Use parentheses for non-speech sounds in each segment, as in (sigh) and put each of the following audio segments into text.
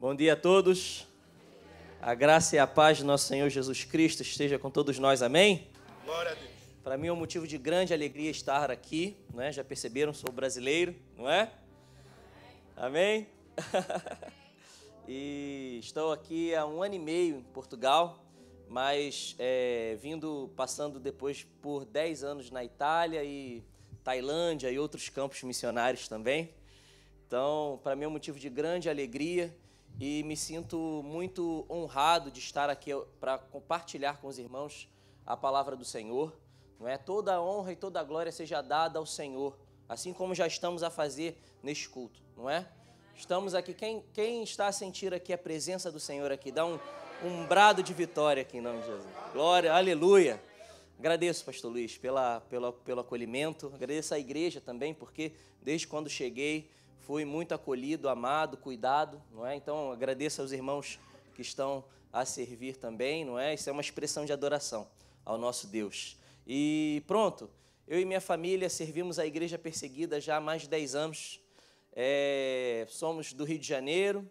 Bom dia a todos. A graça e a paz do nosso Senhor Jesus Cristo esteja com todos nós. Amém? Glória a Deus. Para mim é um motivo de grande alegria estar aqui, é? Já perceberam, sou brasileiro, não é? Amém? (laughs) e estou aqui há um ano e meio em Portugal, mas é, vindo, passando depois por 10 anos na Itália e Tailândia e outros campos missionários também. Então, para mim é um motivo de grande alegria e me sinto muito honrado de estar aqui para compartilhar com os irmãos a palavra do Senhor. Não é? Toda a honra e toda a glória seja dada ao Senhor, assim como já estamos a fazer neste culto, não é? Estamos aqui, quem, quem está a sentir aqui a presença do Senhor aqui? Dá um, um brado de vitória aqui em nome de Jesus. Glória, aleluia. Agradeço, pastor Luiz, pela, pela, pelo acolhimento, agradeço à igreja também, porque desde quando cheguei, fui muito acolhido, amado, cuidado, não é? Então agradeço aos irmãos que estão a servir também, não é? Isso é uma expressão de adoração ao nosso Deus. E pronto, eu e minha família servimos a igreja perseguida já há mais de 10 anos. É, somos do Rio de Janeiro,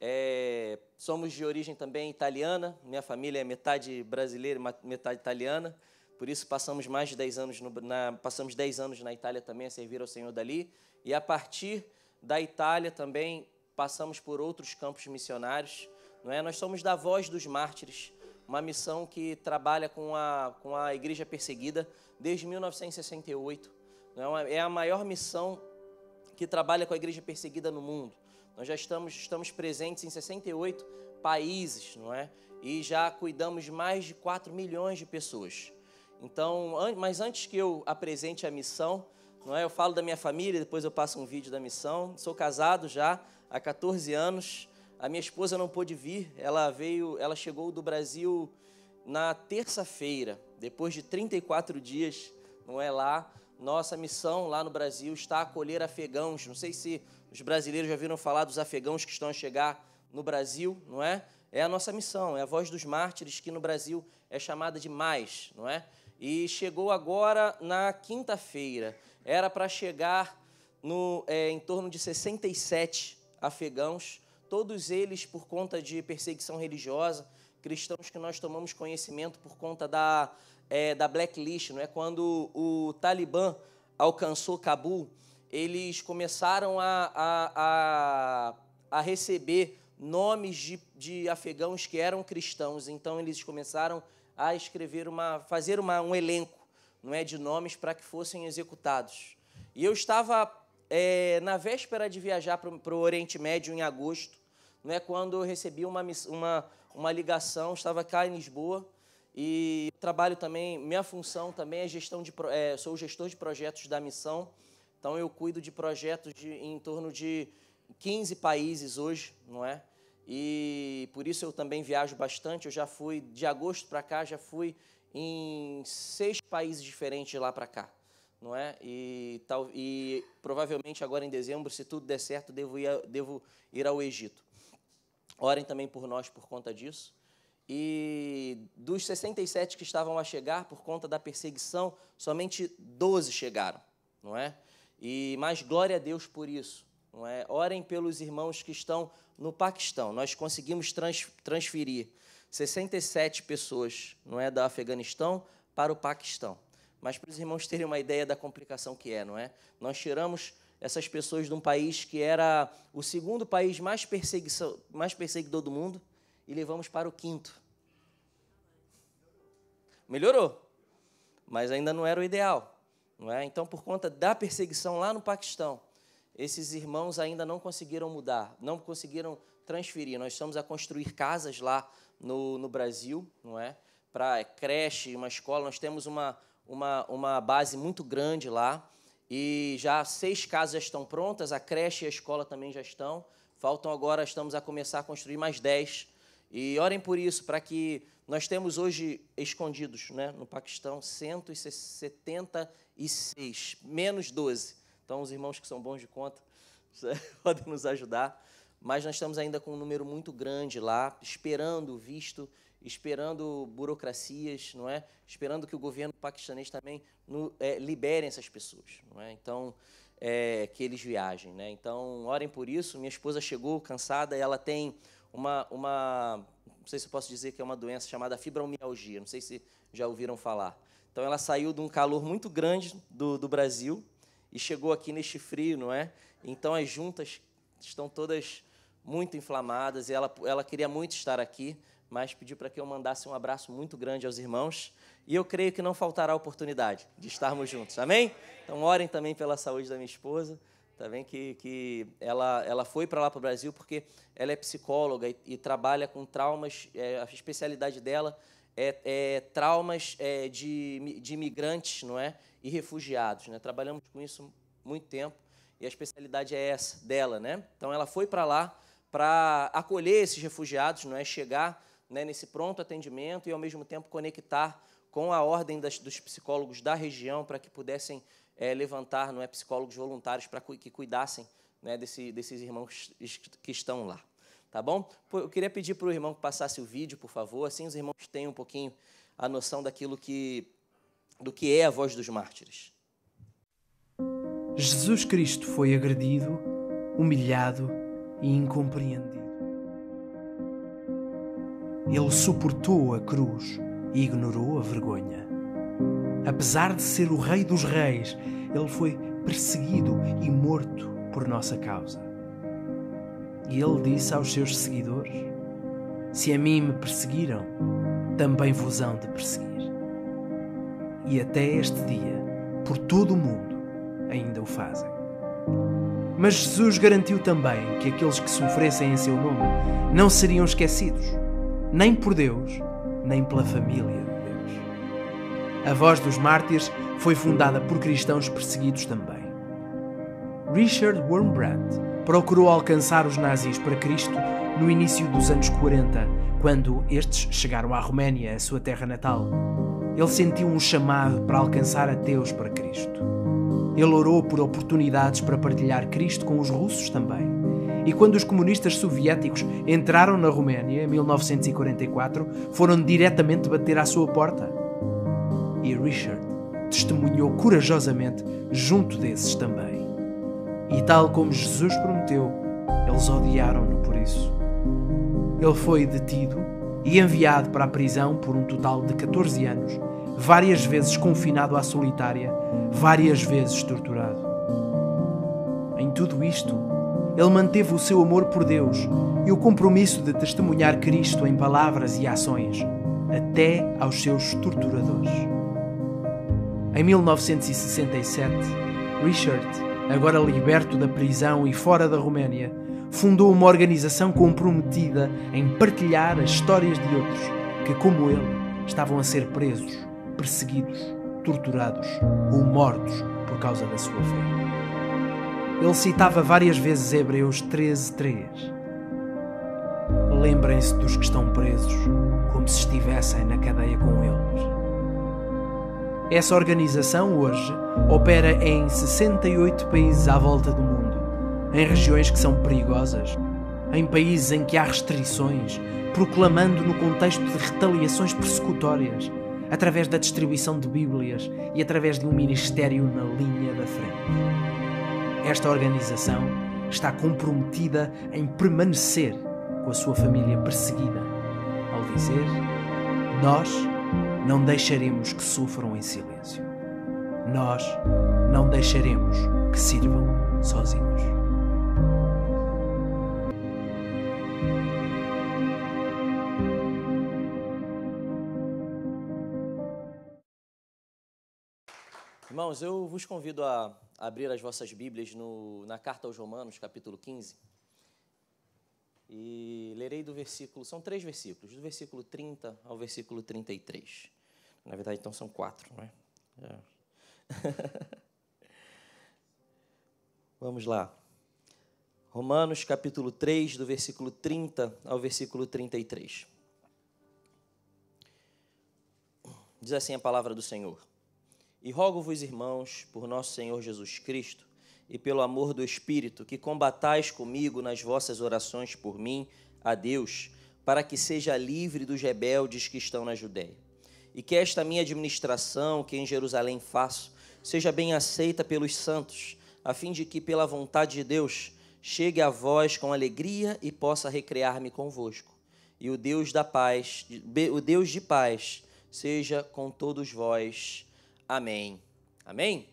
é, somos de origem também italiana, minha família é metade brasileira, metade italiana, por isso passamos mais de 10 anos, no, na, passamos 10 anos na Itália também a servir ao Senhor dali, e a partir da Itália também passamos por outros campos missionários. Não é? Nós somos da Voz dos Mártires, uma missão que trabalha com a, com a igreja perseguida desde 1968. Não é? é a maior missão que trabalha com a igreja perseguida no mundo. Nós já estamos, estamos presentes em 68 países, não é? E já cuidamos mais de 4 milhões de pessoas. Então, mas antes que eu apresente a missão, não é? Eu falo da minha família, depois eu passo um vídeo da missão. Sou casado já há 14 anos. A minha esposa não pôde vir, ela veio, ela chegou do Brasil na terça-feira, depois de 34 dias, não é lá. Nossa missão lá no Brasil está a acolher afegãos. Não sei se os brasileiros já viram falar dos afegãos que estão a chegar no Brasil, não é? É a nossa missão, é a voz dos mártires que no Brasil é chamada de mais, não é? E chegou agora na quinta-feira era para chegar no, é, em torno de 67 afegãos, todos eles por conta de perseguição religiosa, cristãos que nós tomamos conhecimento por conta da, é, da blacklist, não é? quando o Talibã alcançou Cabul, eles começaram a, a, a, a receber nomes de, de afegãos que eram cristãos, então eles começaram a escrever uma, fazer uma, um elenco não é de nomes para que fossem executados. E eu estava é, na véspera de viajar para o Oriente Médio em agosto, não é quando eu recebi uma, uma, uma ligação, estava cá em Lisboa e trabalho também, minha função também é gestão de, é, sou gestor de projetos da missão, então eu cuido de projetos de, em torno de 15 países hoje, não é? E por isso eu também viajo bastante. Eu já fui de agosto para cá, já fui em seis países diferentes de lá para cá, não é? E, tal, e provavelmente agora em dezembro, se tudo der certo, devo ir, devo ir ao Egito. Orem também por nós por conta disso. E dos 67 que estavam a chegar por conta da perseguição, somente 12 chegaram, não é? E mais glória a Deus por isso, não é? Orem pelos irmãos que estão no Paquistão. Nós conseguimos trans, transferir 67 pessoas, não é, da Afeganistão para o Paquistão. Mas para os irmãos terem uma ideia da complicação que é, não é? Nós tiramos essas pessoas de um país que era o segundo país mais, perseguição, mais perseguidor do mundo e levamos para o quinto. Melhorou, mas ainda não era o ideal. Não é? Então, por conta da perseguição lá no Paquistão, esses irmãos ainda não conseguiram mudar, não conseguiram transferir. Nós estamos a construir casas lá no, no Brasil, não é? Para creche, uma escola. Nós temos uma, uma, uma base muito grande lá. E já seis casas estão prontas, a creche e a escola também já estão. Faltam agora, estamos a começar a construir mais dez. E orem por isso, para que nós temos hoje escondidos né, no Paquistão 176, menos 12. Então, os irmãos que são bons de conta (laughs) podem nos ajudar mas nós estamos ainda com um número muito grande lá, esperando visto, esperando burocracias, não é? Esperando que o governo paquistanês também no, é, libere essas pessoas, não é? Então, é, que eles viajem, né? Então, orem por isso. Minha esposa chegou cansada, ela tem uma, uma, não sei se eu posso dizer que é uma doença chamada fibromialgia, não sei se já ouviram falar. Então, ela saiu de um calor muito grande do, do Brasil e chegou aqui neste frio, não é? Então, as juntas estão todas muito inflamadas, e ela, ela queria muito estar aqui, mas pediu para que eu mandasse um abraço muito grande aos irmãos, e eu creio que não faltará oportunidade de estarmos juntos, amém? Então, orem também pela saúde da minha esposa, também tá que, que ela, ela foi para lá para o Brasil porque ela é psicóloga e, e trabalha com traumas, é, a especialidade dela é, é traumas é, de, de imigrantes, não é? E refugiados, né? Trabalhamos com isso muito tempo, e a especialidade é essa, dela, né? Então, ela foi para lá, para acolher esses refugiados, não é chegar né, nesse pronto atendimento e, ao mesmo tempo, conectar com a ordem das, dos psicólogos da região para que pudessem é, levantar não é, psicólogos voluntários para que cuidassem né, desse, desses irmãos que estão lá. Tá bom? Eu queria pedir para o irmão que passasse o vídeo, por favor, assim os irmãos tenham um pouquinho a noção daquilo que, do que é a voz dos mártires. Jesus Cristo foi agredido, humilhado, e incompreendido. Ele suportou a cruz e ignorou a vergonha. Apesar de ser o Rei dos Reis, ele foi perseguido e morto por nossa causa. E ele disse aos seus seguidores: Se a mim me perseguiram, também vos hão de perseguir. E até este dia, por todo o mundo, ainda o fazem. Mas Jesus garantiu também que aqueles que sofressem em seu nome não seriam esquecidos, nem por Deus, nem pela família de Deus. A Voz dos Mártires foi fundada por cristãos perseguidos também. Richard Wormbrandt procurou alcançar os nazis para Cristo no início dos anos 40, quando estes chegaram à Roménia, a sua terra natal. Ele sentiu um chamado para alcançar a Deus para Cristo. Ele orou por oportunidades para partilhar Cristo com os russos também. E quando os comunistas soviéticos entraram na Roménia em 1944, foram diretamente bater à sua porta. E Richard testemunhou corajosamente junto desses também. E tal como Jesus prometeu, eles odiaram-no por isso. Ele foi detido e enviado para a prisão por um total de 14 anos, várias vezes confinado à solitária várias vezes torturado. Em tudo isto, ele manteve o seu amor por Deus e o compromisso de testemunhar Cristo em palavras e ações, até aos seus torturadores. Em 1967, Richard, agora liberto da prisão e fora da Roménia, fundou uma organização comprometida em partilhar as histórias de outros que, como ele, estavam a ser presos, perseguidos torturados ou mortos por causa da sua fé. Ele citava várias vezes Hebreus 13:3. Lembrem-se dos que estão presos, como se estivessem na cadeia com eles. Essa organização hoje opera em 68 países à volta do mundo, em regiões que são perigosas, em países em que há restrições, proclamando no contexto de retaliações persecutórias através da distribuição de Bíblias e através de um ministério na linha da frente. Esta organização está comprometida em permanecer com a sua família perseguida, ao dizer: Nós não deixaremos que sofram em silêncio. Nós não deixaremos que sirvam sozinhos. Irmãos, eu vos convido a abrir as vossas Bíblias no, na carta aos Romanos, capítulo 15. E lerei do versículo, são três versículos, do versículo 30 ao versículo 33. Na verdade, então são quatro, não né? é? é. (laughs) Vamos lá. Romanos capítulo 3, do versículo 30 ao versículo 33. Diz assim a palavra do Senhor. E rogo-vos, irmãos, por nosso Senhor Jesus Cristo e pelo amor do Espírito, que combatais comigo nas vossas orações por mim a Deus, para que seja livre dos rebeldes que estão na Judéia. E que esta minha administração, que em Jerusalém faço, seja bem aceita pelos santos, a fim de que, pela vontade de Deus, chegue a vós com alegria e possa recrear-me convosco. E o Deus da paz, o Deus de paz, seja com todos vós. Amém. Amém?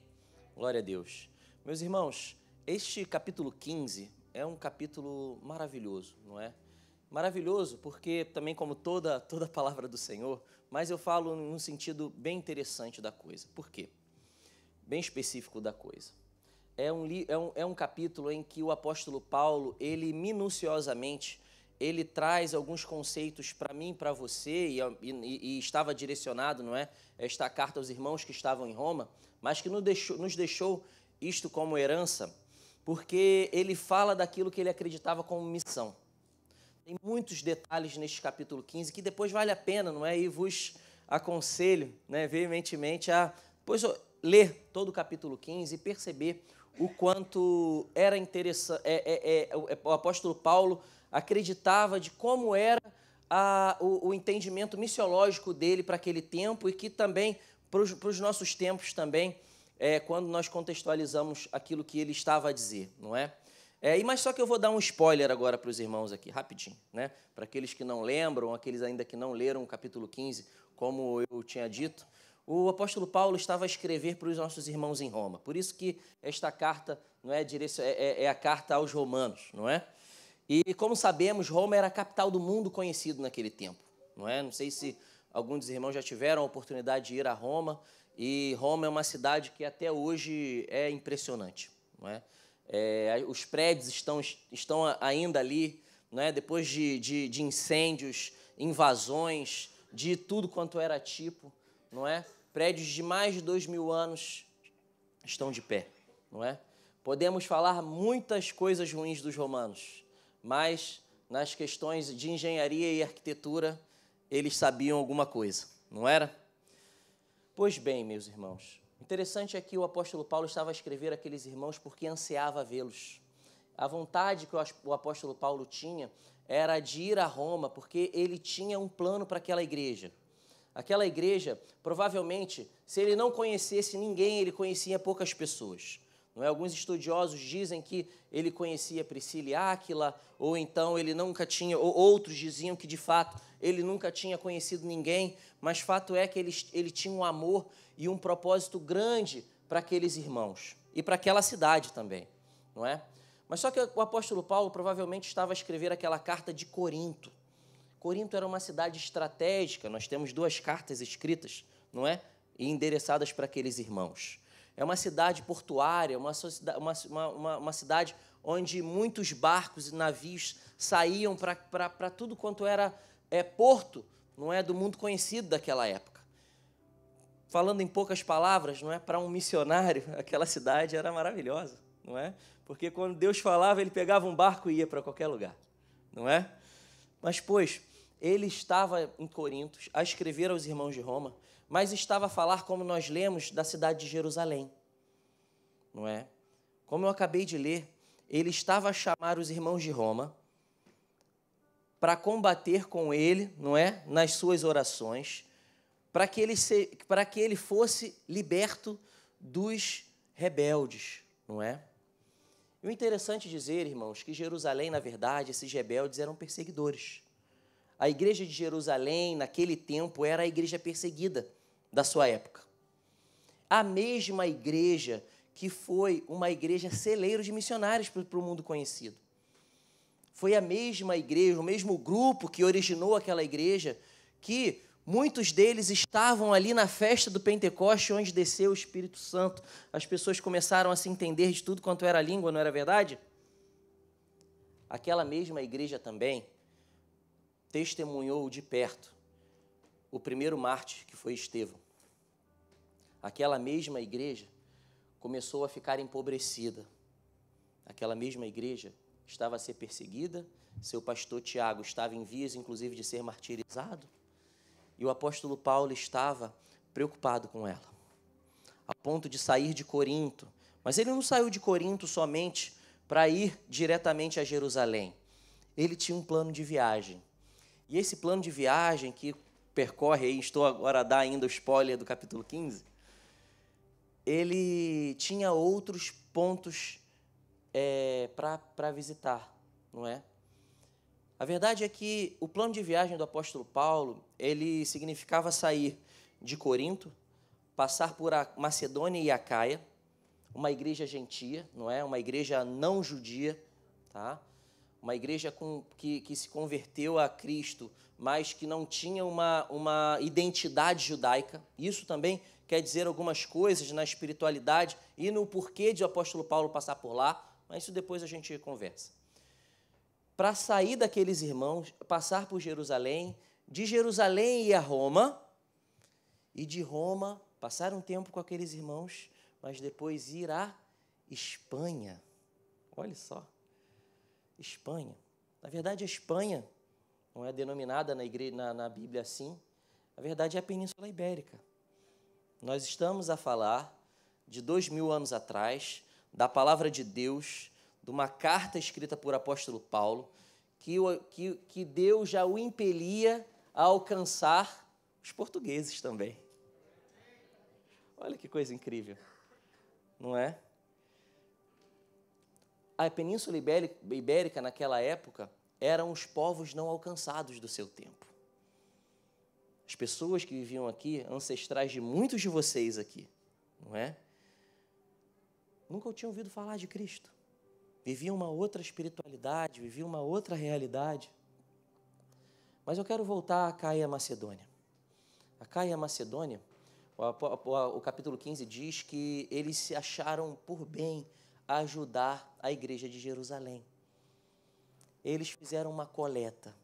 Glória a Deus. Meus irmãos, este capítulo 15 é um capítulo maravilhoso, não é? Maravilhoso porque também como toda toda a palavra do Senhor, mas eu falo num sentido bem interessante da coisa. Por quê? Bem específico da coisa. É um, é um, é um capítulo em que o apóstolo Paulo, ele minuciosamente ele traz alguns conceitos para mim, para você, é e, e, e, estava direcionado, não é? Esta carta aos irmãos que estavam em Roma, mas que nos deixou, nos deixou isto como herança, porque ele fala daquilo que ele acreditava como missão. Tem muitos detalhes neste capítulo 15 que depois vale a pena, não é? E vos aconselho, né, veementemente a depois ler todo o capítulo 15 e perceber o quanto era interessante. É, é, é, o é, apóstolo Paulo acreditava de como era a, o, o, entendimento missiológico dele para aquele tempo e que também, para os nossos tempos também, é, quando nós contextualizamos aquilo que ele estava a dizer, não é? É, mas só que eu vou dar um spoiler agora para os irmãos aqui, rapidinho, né? Para aqueles que não lembram, aqueles ainda que não leram o capítulo 15, como eu tinha dito, o apóstolo Paulo estava a escrever para os nossos irmãos em Roma. Por isso que esta carta não é, é, é, é a carta aos romanos, não é? E como sabemos, Roma era a capital do mundo conhecido naquele tempo, não é? Não sei se alguns dos irmãos já tiveram a oportunidade de ir a Roma, e Roma é uma cidade que até hoje é impressionante, não é? é os prédios estão, estão ainda ali, não é? Depois de, de, de incêndios, invasões, de tudo quanto era tipo, não é? Prédios de mais de dois mil anos estão de pé, não é? Podemos falar muitas coisas ruins dos romanos, mas nas questões de engenharia e arquitetura eles sabiam alguma coisa, não era? Pois bem, meus irmãos, interessante é que o apóstolo Paulo estava a escrever aqueles irmãos porque ansiava vê-los. A vontade que o apóstolo Paulo tinha era de ir a Roma, porque ele tinha um plano para aquela igreja. Aquela igreja, provavelmente, se ele não conhecesse ninguém, ele conhecia poucas pessoas. Não é? Alguns estudiosos dizem que ele conhecia Priscila e Áquila, ou então ele nunca tinha, ou outros diziam que de fato ele nunca tinha conhecido ninguém, mas fato é que ele, ele tinha um amor e um propósito grande para aqueles irmãos e para aquela cidade também, não é? Mas só que o apóstolo Paulo provavelmente estava a escrever aquela carta de Corinto. Corinto era uma cidade estratégica, nós temos duas cartas escritas, não é? E endereçadas para aqueles irmãos. É uma cidade portuária, uma, uma, uma, uma cidade onde muitos barcos e navios saíam para tudo quanto era é, porto, não é do mundo conhecido daquela época. Falando em poucas palavras, não é para um missionário, (laughs) aquela cidade era maravilhosa, não é? Porque quando Deus falava, ele pegava um barco e ia para qualquer lugar, não é? Mas pois ele estava em Corinto a escrever aos irmãos de Roma mas estava a falar, como nós lemos, da cidade de Jerusalém. Não é? Como eu acabei de ler, ele estava a chamar os irmãos de Roma para combater com ele, não é? Nas suas orações, para que ele se, para que ele fosse liberto dos rebeldes, não é? E o interessante dizer, irmãos, que Jerusalém, na verdade, esses rebeldes eram perseguidores. A igreja de Jerusalém, naquele tempo, era a igreja perseguida da sua época. A mesma igreja que foi uma igreja celeiro de missionários para o mundo conhecido. Foi a mesma igreja, o mesmo grupo que originou aquela igreja, que muitos deles estavam ali na festa do Pentecoste, onde desceu o Espírito Santo. As pessoas começaram a se entender de tudo quanto era língua, não era verdade? Aquela mesma igreja também testemunhou de perto o primeiro mártir, que foi Estevão aquela mesma igreja começou a ficar empobrecida. Aquela mesma igreja estava a ser perseguida, seu pastor Tiago estava em vias, inclusive, de ser martirizado, e o apóstolo Paulo estava preocupado com ela, a ponto de sair de Corinto. Mas ele não saiu de Corinto somente para ir diretamente a Jerusalém. Ele tinha um plano de viagem. E esse plano de viagem que percorre, e estou agora a dar ainda o spoiler do capítulo 15, ele tinha outros pontos é, para visitar, não é? A verdade é que o plano de viagem do apóstolo Paulo ele significava sair de Corinto, passar por Macedônia e Acaia, uma igreja gentia, não é? Uma igreja não judia, tá? Uma igreja com, que, que se converteu a Cristo, mas que não tinha uma, uma identidade judaica. Isso também quer dizer algumas coisas na espiritualidade e no porquê de o apóstolo Paulo passar por lá, mas isso depois a gente conversa. Para sair daqueles irmãos, passar por Jerusalém, de Jerusalém ir a Roma, e de Roma passar um tempo com aqueles irmãos, mas depois ir à Espanha. Olha só. Espanha. Na verdade, a Espanha não é denominada na, igreja, na, na Bíblia assim. Na verdade, é a Península Ibérica nós estamos a falar de dois mil anos atrás, da palavra de Deus, de uma carta escrita por apóstolo Paulo, que, o, que, que Deus já o impelia a alcançar os portugueses também. Olha que coisa incrível, não é? A Península Ibérica, naquela época, eram os povos não alcançados do seu tempo. As pessoas que viviam aqui, ancestrais de muitos de vocês aqui, não é? Nunca tinham ouvido falar de Cristo. Viviam uma outra espiritualidade, viviam uma outra realidade. Mas eu quero voltar a Caia Macedônia. A Caia Macedônia, o, capítulo 15 diz que eles se acharam por bem ajudar a igreja de Jerusalém. Eles fizeram uma coleta,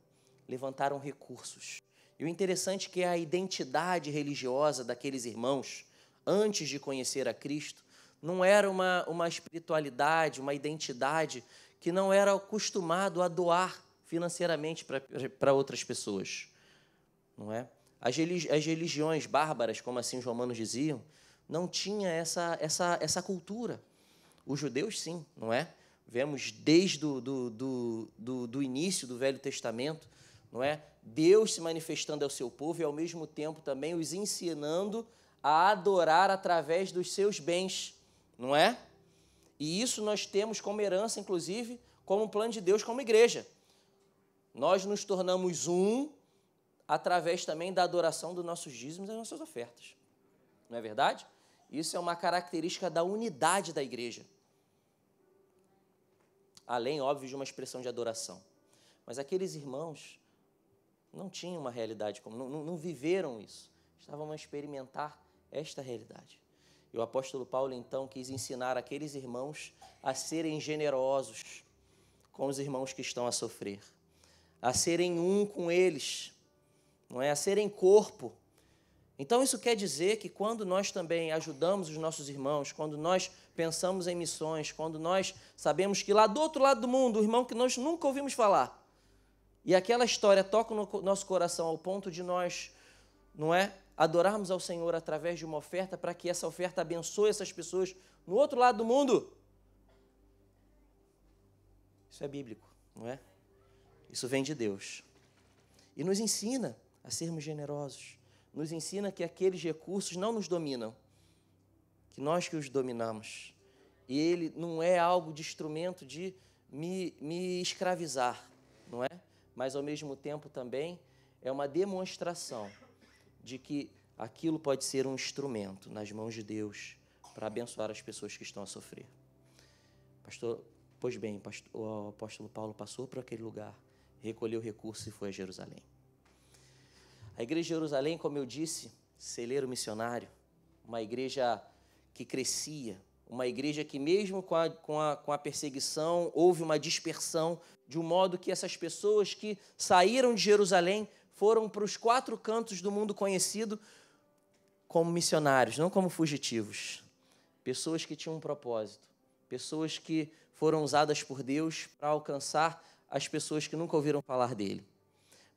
levantaram recursos. E o interessante é que a identidade religiosa daqueles irmãos, antes de conhecer a Cristo, não era uma, uma espiritualidade, uma identidade que não era acostumado a doar financeiramente para outras pessoas. Não é? As, religi as religiões bárbaras, como assim os romanos diziam, não tinha essa, essa, essa cultura. Os judeus, sim, não é? Vemos desde o do, do, do, do início do Velho Testamento não é? Deus se manifestando ao seu povo e ao mesmo tempo também os ensinando a adorar através dos seus bens, não é? E isso nós temos como herança, inclusive, como um plano de Deus, como igreja. Nós nos tornamos um através também da adoração dos nossos dízimos e das nossas ofertas. Não é verdade? Isso é uma característica da unidade da igreja. Além, óbvio, de uma expressão de adoração. Mas aqueles irmãos não tinham uma realidade como, não, não viveram isso. Estavam a experimentar esta realidade. E o apóstolo Paulo então quis ensinar aqueles irmãos a serem generosos com os irmãos que estão a sofrer, a serem um com eles, não é? A serem corpo. Então isso quer dizer que quando nós também ajudamos os nossos irmãos, quando nós pensamos em missões, quando nós sabemos que lá do outro lado do mundo, o irmão que nós nunca ouvimos falar, e aquela história toca no nosso coração ao ponto de nós, não é? Adorarmos ao Senhor através de uma oferta para que essa oferta abençoe essas pessoas no outro lado do mundo. Isso é bíblico, não é? Isso vem de Deus. E nos ensina a sermos generosos. Nos ensina que aqueles recursos não nos dominam, que nós que os dominamos. E ele não é algo de instrumento de me, me escravizar, não é? mas ao mesmo tempo também é uma demonstração de que aquilo pode ser um instrumento nas mãos de Deus para abençoar as pessoas que estão a sofrer. Pastor, pois bem, pastor, o apóstolo Paulo passou por aquele lugar, recolheu recursos e foi a Jerusalém. A igreja de Jerusalém, como eu disse, celeiro missionário, uma igreja que crescia, uma igreja que, mesmo com a, com a, com a perseguição, houve uma dispersão, de um modo que essas pessoas que saíram de Jerusalém foram para os quatro cantos do mundo conhecido como missionários, não como fugitivos. Pessoas que tinham um propósito, pessoas que foram usadas por Deus para alcançar as pessoas que nunca ouviram falar dele.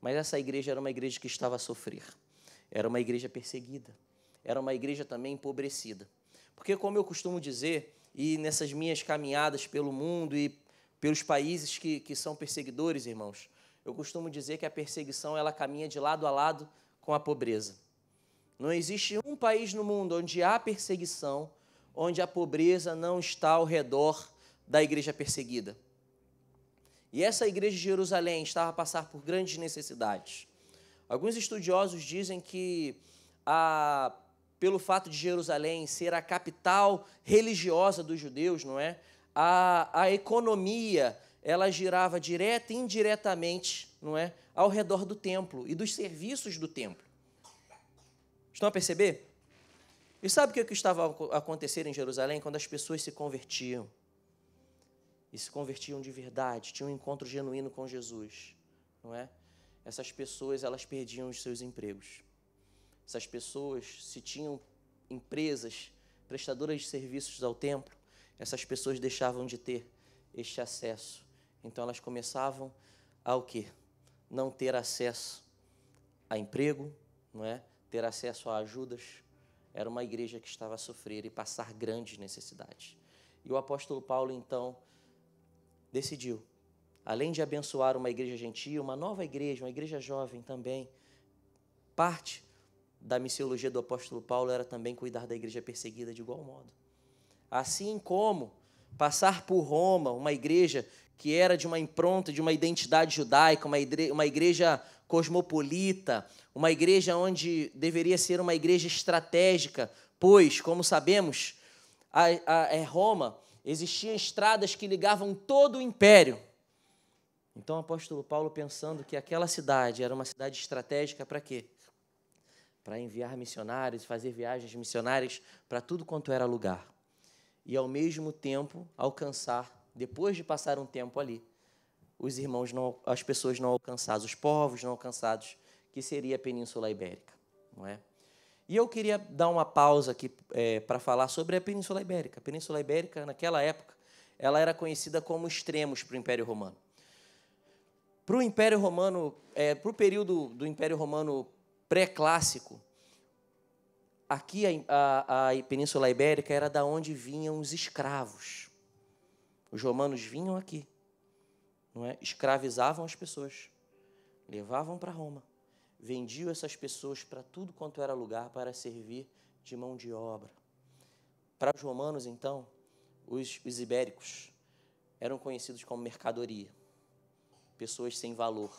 Mas essa igreja era uma igreja que estava a sofrer, era uma igreja perseguida, era uma igreja também empobrecida. Porque, como eu costumo dizer, e nessas minhas caminhadas pelo mundo e pelos países que, que são perseguidores, irmãos. Eu costumo dizer que a perseguição ela caminha de lado a lado com a pobreza. Não existe um país no mundo onde há perseguição, onde a pobreza não está ao redor da igreja perseguida. E essa igreja de Jerusalém estava a passar por grandes necessidades. Alguns estudiosos dizem que, a, pelo fato de Jerusalém ser a capital religiosa dos judeus, não é? a, a economia ela girava direta e indiretamente não é, ao redor do templo e dos serviços do templo. Estão a perceber? E sabe o que, é que estava a acontecer em Jerusalém quando as pessoas se convertiam? E se convertiam de verdade, tinham um encontro genuíno com Jesus, não é? Essas pessoas, elas perdiam os seus empregos. Essas pessoas, se tinham empresas prestadoras de serviços ao templo, essas pessoas deixavam de ter este acesso. Então elas começavam a o quê? Não ter acesso a emprego, não é? Ter acesso a ajudas. Era uma igreja que estava a sofrer e passar grandes necessidades. E o apóstolo Paulo então decidiu, além de abençoar uma igreja gentil, uma nova igreja, uma igreja jovem também, parte da missiologia do apóstolo Paulo era também cuidar da igreja perseguida de igual modo. Assim como passar por Roma, uma igreja que era de uma impronta, de uma identidade judaica, uma igreja, uma igreja cosmopolita, uma igreja onde deveria ser uma igreja estratégica, pois, como sabemos, a, a, a Roma existiam estradas que ligavam todo o império. Então o apóstolo Paulo, pensando que aquela cidade era uma cidade estratégica para quê? Para enviar missionários, fazer viagens missionárias para tudo quanto era lugar e ao mesmo tempo alcançar, depois de passar um tempo ali, os irmãos não, as pessoas não alcançadas, os povos não alcançados, que seria a Península Ibérica, não é? E eu queria dar uma pausa aqui é, para falar sobre a Península Ibérica. A Península Ibérica, naquela época, ela era conhecida como extremos para o Império Romano. Para o Império Romano, é, para o período do Império Romano pré-clássico, aqui a, a, a Península Ibérica era da onde vinham os escravos. Os romanos vinham aqui, não é? escravizavam as pessoas, levavam para Roma, vendiam essas pessoas para tudo quanto era lugar para servir de mão de obra. Para os romanos, então, os, os ibéricos eram conhecidos como mercadoria, pessoas sem valor,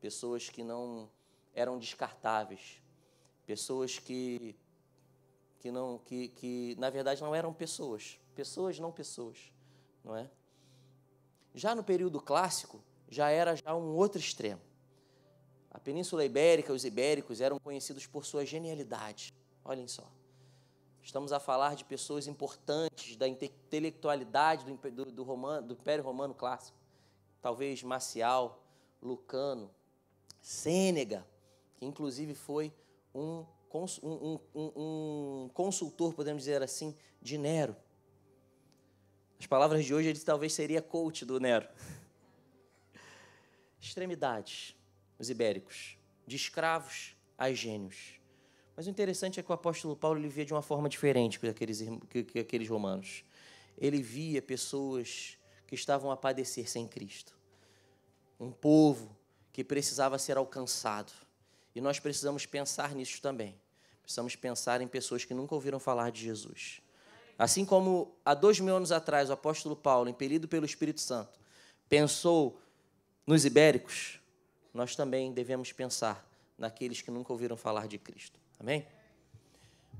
pessoas que não eram descartáveis, pessoas que que não que, que na verdade não eram pessoas, pessoas não pessoas, não é? Já no período clássico, já era já um outro extremo. A Península Ibérica, os ibéricos eram conhecidos por sua genialidade. Olhem só. Estamos a falar de pessoas importantes da intelectualidade do, do, do, romano, do Império Romano Clássico. Talvez Marcial, Lucano, Sênega, que inclusive foi um um, um, um consultor, podemos dizer assim, de Nero. As palavras de hoje, ele talvez seria coach do Nero. (laughs) Extremidades, os ibéricos, de escravos a gênios. Mas o interessante é que o apóstolo Paulo ele via de uma forma diferente que aqueles, que, que aqueles romanos. Ele via pessoas que estavam a padecer sem Cristo. Um povo que precisava ser alcançado e nós precisamos pensar nisso também. Precisamos pensar em pessoas que nunca ouviram falar de Jesus. Assim como há dois mil anos atrás o apóstolo Paulo, impelido pelo Espírito Santo, pensou nos ibéricos, nós também devemos pensar naqueles que nunca ouviram falar de Cristo. Amém?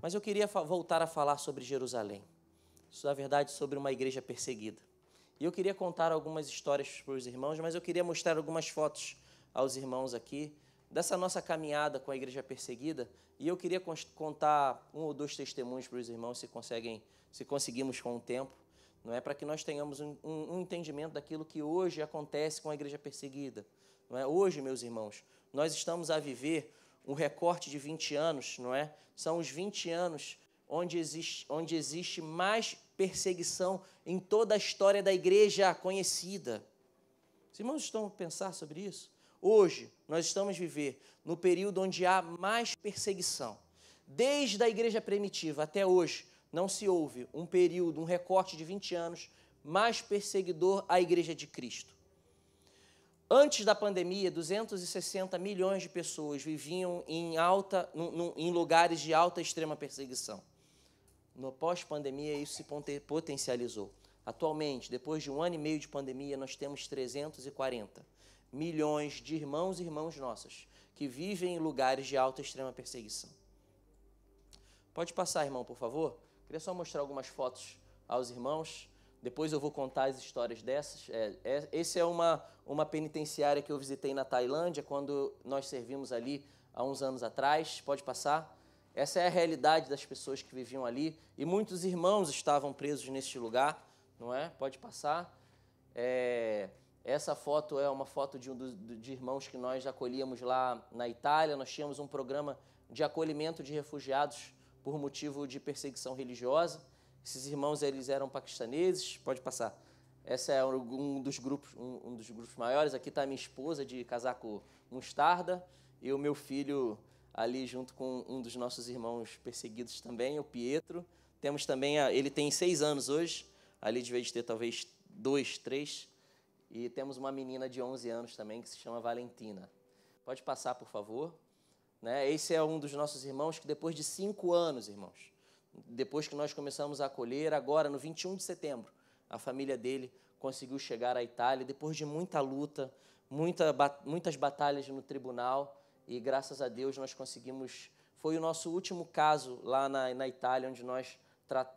Mas eu queria voltar a falar sobre Jerusalém. Isso, na verdade, sobre uma igreja perseguida. E eu queria contar algumas histórias para os irmãos, mas eu queria mostrar algumas fotos aos irmãos aqui dessa nossa caminhada com a igreja perseguida, e eu queria contar um ou dois testemunhos para os irmãos, se conseguem, se conseguimos com o tempo, não é para que nós tenhamos um, um, um, entendimento daquilo que hoje acontece com a igreja perseguida, não é? Hoje, meus irmãos, nós estamos a viver um recorte de 20 anos, não é? São os 20 anos onde existe, onde existe mais perseguição em toda a história da igreja conhecida. Os irmãos estão a pensar sobre isso? Hoje, nós estamos vivendo no período onde há mais perseguição. Desde a igreja primitiva até hoje, não se houve um período, um recorte de 20 anos mais perseguidor à igreja de Cristo. Antes da pandemia, 260 milhões de pessoas viviam em, alta, em lugares de alta extrema perseguição. No pós-pandemia, isso se potencializou. Atualmente, depois de um ano e meio de pandemia, nós temos 340 milhões de irmãos e irmãs nossas que vivem em lugares de alta e extrema perseguição. Pode passar, irmão, por favor? Queria só mostrar algumas fotos aos irmãos. Depois eu vou contar as histórias dessas. É, é, esse é uma, uma penitenciária que eu visitei na Tailândia quando nós servimos ali há uns anos atrás. Pode passar? Essa é a realidade das pessoas que viviam ali e muitos irmãos estavam presos neste lugar, não é? Pode passar. É, essa foto é uma foto de um dos de irmãos que nós acolhíamos lá na Itália. Nós tínhamos um programa de acolhimento de refugiados por motivo de perseguição religiosa. Esses irmãos eles eram paquistaneses. Pode passar. Essa é um dos grupos, um, um dos grupos maiores. Aqui está a minha esposa de casaco mostarda e o meu filho ali junto com um dos nossos irmãos perseguidos também, o Pietro. Temos também, a, ele tem seis anos hoje, ali de vez de ter talvez dois, três. E temos uma menina de 11 anos também que se chama Valentina. Pode passar, por favor. Né? Esse é um dos nossos irmãos que, depois de cinco anos, irmãos, depois que nós começamos a acolher, agora no 21 de setembro, a família dele conseguiu chegar à Itália, depois de muita luta, muita, muitas batalhas no tribunal, e graças a Deus nós conseguimos. Foi o nosso último caso lá na, na Itália, onde nós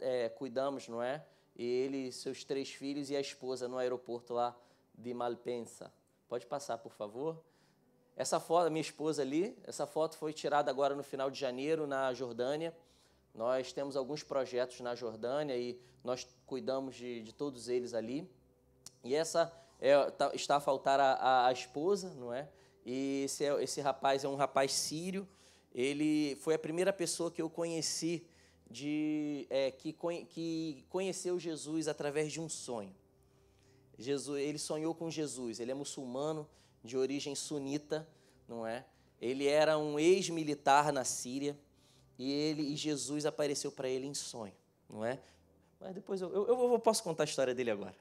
é, cuidamos, não é? E ele, seus três filhos e a esposa no aeroporto lá de Malpensa. Pode passar, por favor. Essa foto, minha esposa ali, essa foto foi tirada agora no final de janeiro na Jordânia. Nós temos alguns projetos na Jordânia e nós cuidamos de, de todos eles ali. E essa é, tá, está a faltar a, a, a, esposa, não é? E esse, é, esse rapaz é um rapaz sírio. Ele foi a primeira pessoa que eu conheci de é, que, que conheceu Jesus através de um sonho. Jesus, ele sonhou com Jesus, ele é muçulmano de origem sunita, não é? Ele era um ex-militar na Síria e ele e Jesus apareceu para ele em sonho, não é? Mas depois eu, eu, eu, posso contar a história dele agora,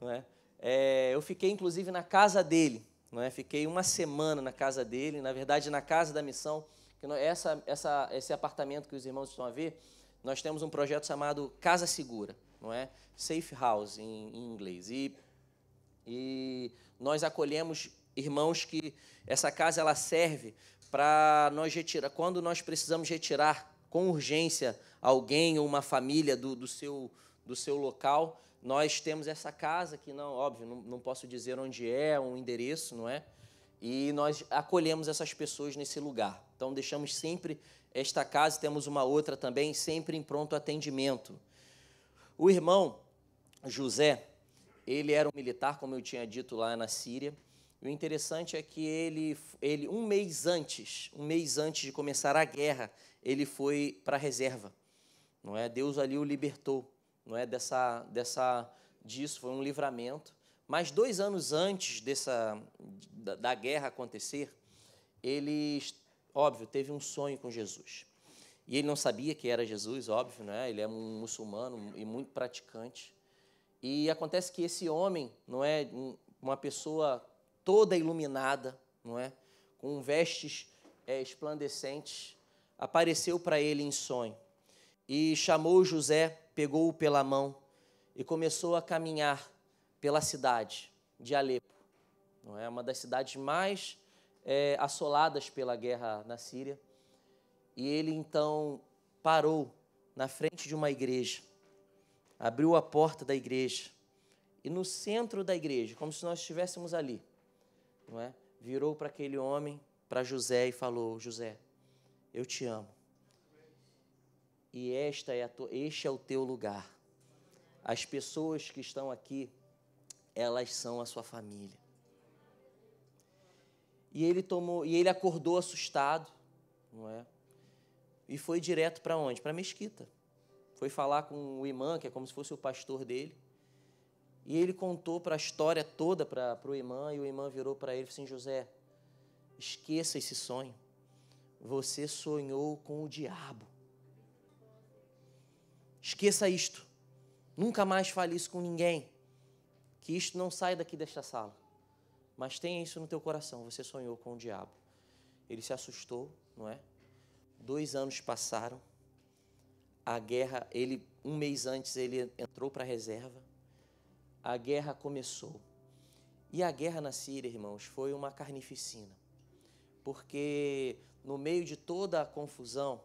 não é? é? Eu fiquei inclusive na casa dele, não é? Fiquei uma semana na casa dele, na verdade na casa da missão. Que essa, essa, esse apartamento que os irmãos estão a ver, nós temos um projeto chamado Casa Segura não é? Safe house em, em inglês. E, e nós acolhemos irmãos que essa casa ela serve para nós retirar, quando nós precisamos retirar com urgência alguém ou uma família do, do, seu, do seu local, nós temos essa casa que não, óbvio, não, não posso dizer onde é, um endereço, não é? E nós acolhemos essas pessoas nesse lugar. Então deixamos sempre esta casa, temos uma outra também, sempre em pronto atendimento. O irmão José, ele era um militar, como eu tinha dito lá na Síria. E o interessante é que ele, ele um mês antes, um mês antes de começar a guerra, ele foi para a reserva. Não é? Deus ali o libertou, não é? Dessa, dessa, disso foi um livramento. Mas dois anos antes dessa da, da guerra acontecer, ele, óbvio, teve um sonho com Jesus. E ele não sabia que era Jesus, óbvio, né? Ele é um muçulmano e muito praticante. E acontece que esse homem não é uma pessoa toda iluminada, não é? Com vestes é, esplandecentes, apareceu para ele em sonho. E chamou José, pegou-o pela mão e começou a caminhar pela cidade de Alepo, não é? Uma das cidades mais é, assoladas pela guerra na Síria. E ele então parou na frente de uma igreja, abriu a porta da igreja, e no centro da igreja, como se nós estivéssemos ali, não é? virou para aquele homem, para José, e falou: José, eu te amo. E esta é a este é o teu lugar. As pessoas que estão aqui, elas são a sua família. E ele tomou, e ele acordou assustado, não é? e foi direto para onde? Para a mesquita. Foi falar com o imã, que é como se fosse o pastor dele, e ele contou para a história toda para o imã, e o imã virou para ele e disse assim, José, esqueça esse sonho. Você sonhou com o diabo. Esqueça isto. Nunca mais fale isso com ninguém. Que isto não saia daqui desta sala. Mas tenha isso no teu coração. Você sonhou com o diabo. Ele se assustou, não é? Dois anos passaram. A guerra, ele um mês antes ele entrou para a reserva. A guerra começou. E a guerra na Síria, irmãos, foi uma carnificina. Porque no meio de toda a confusão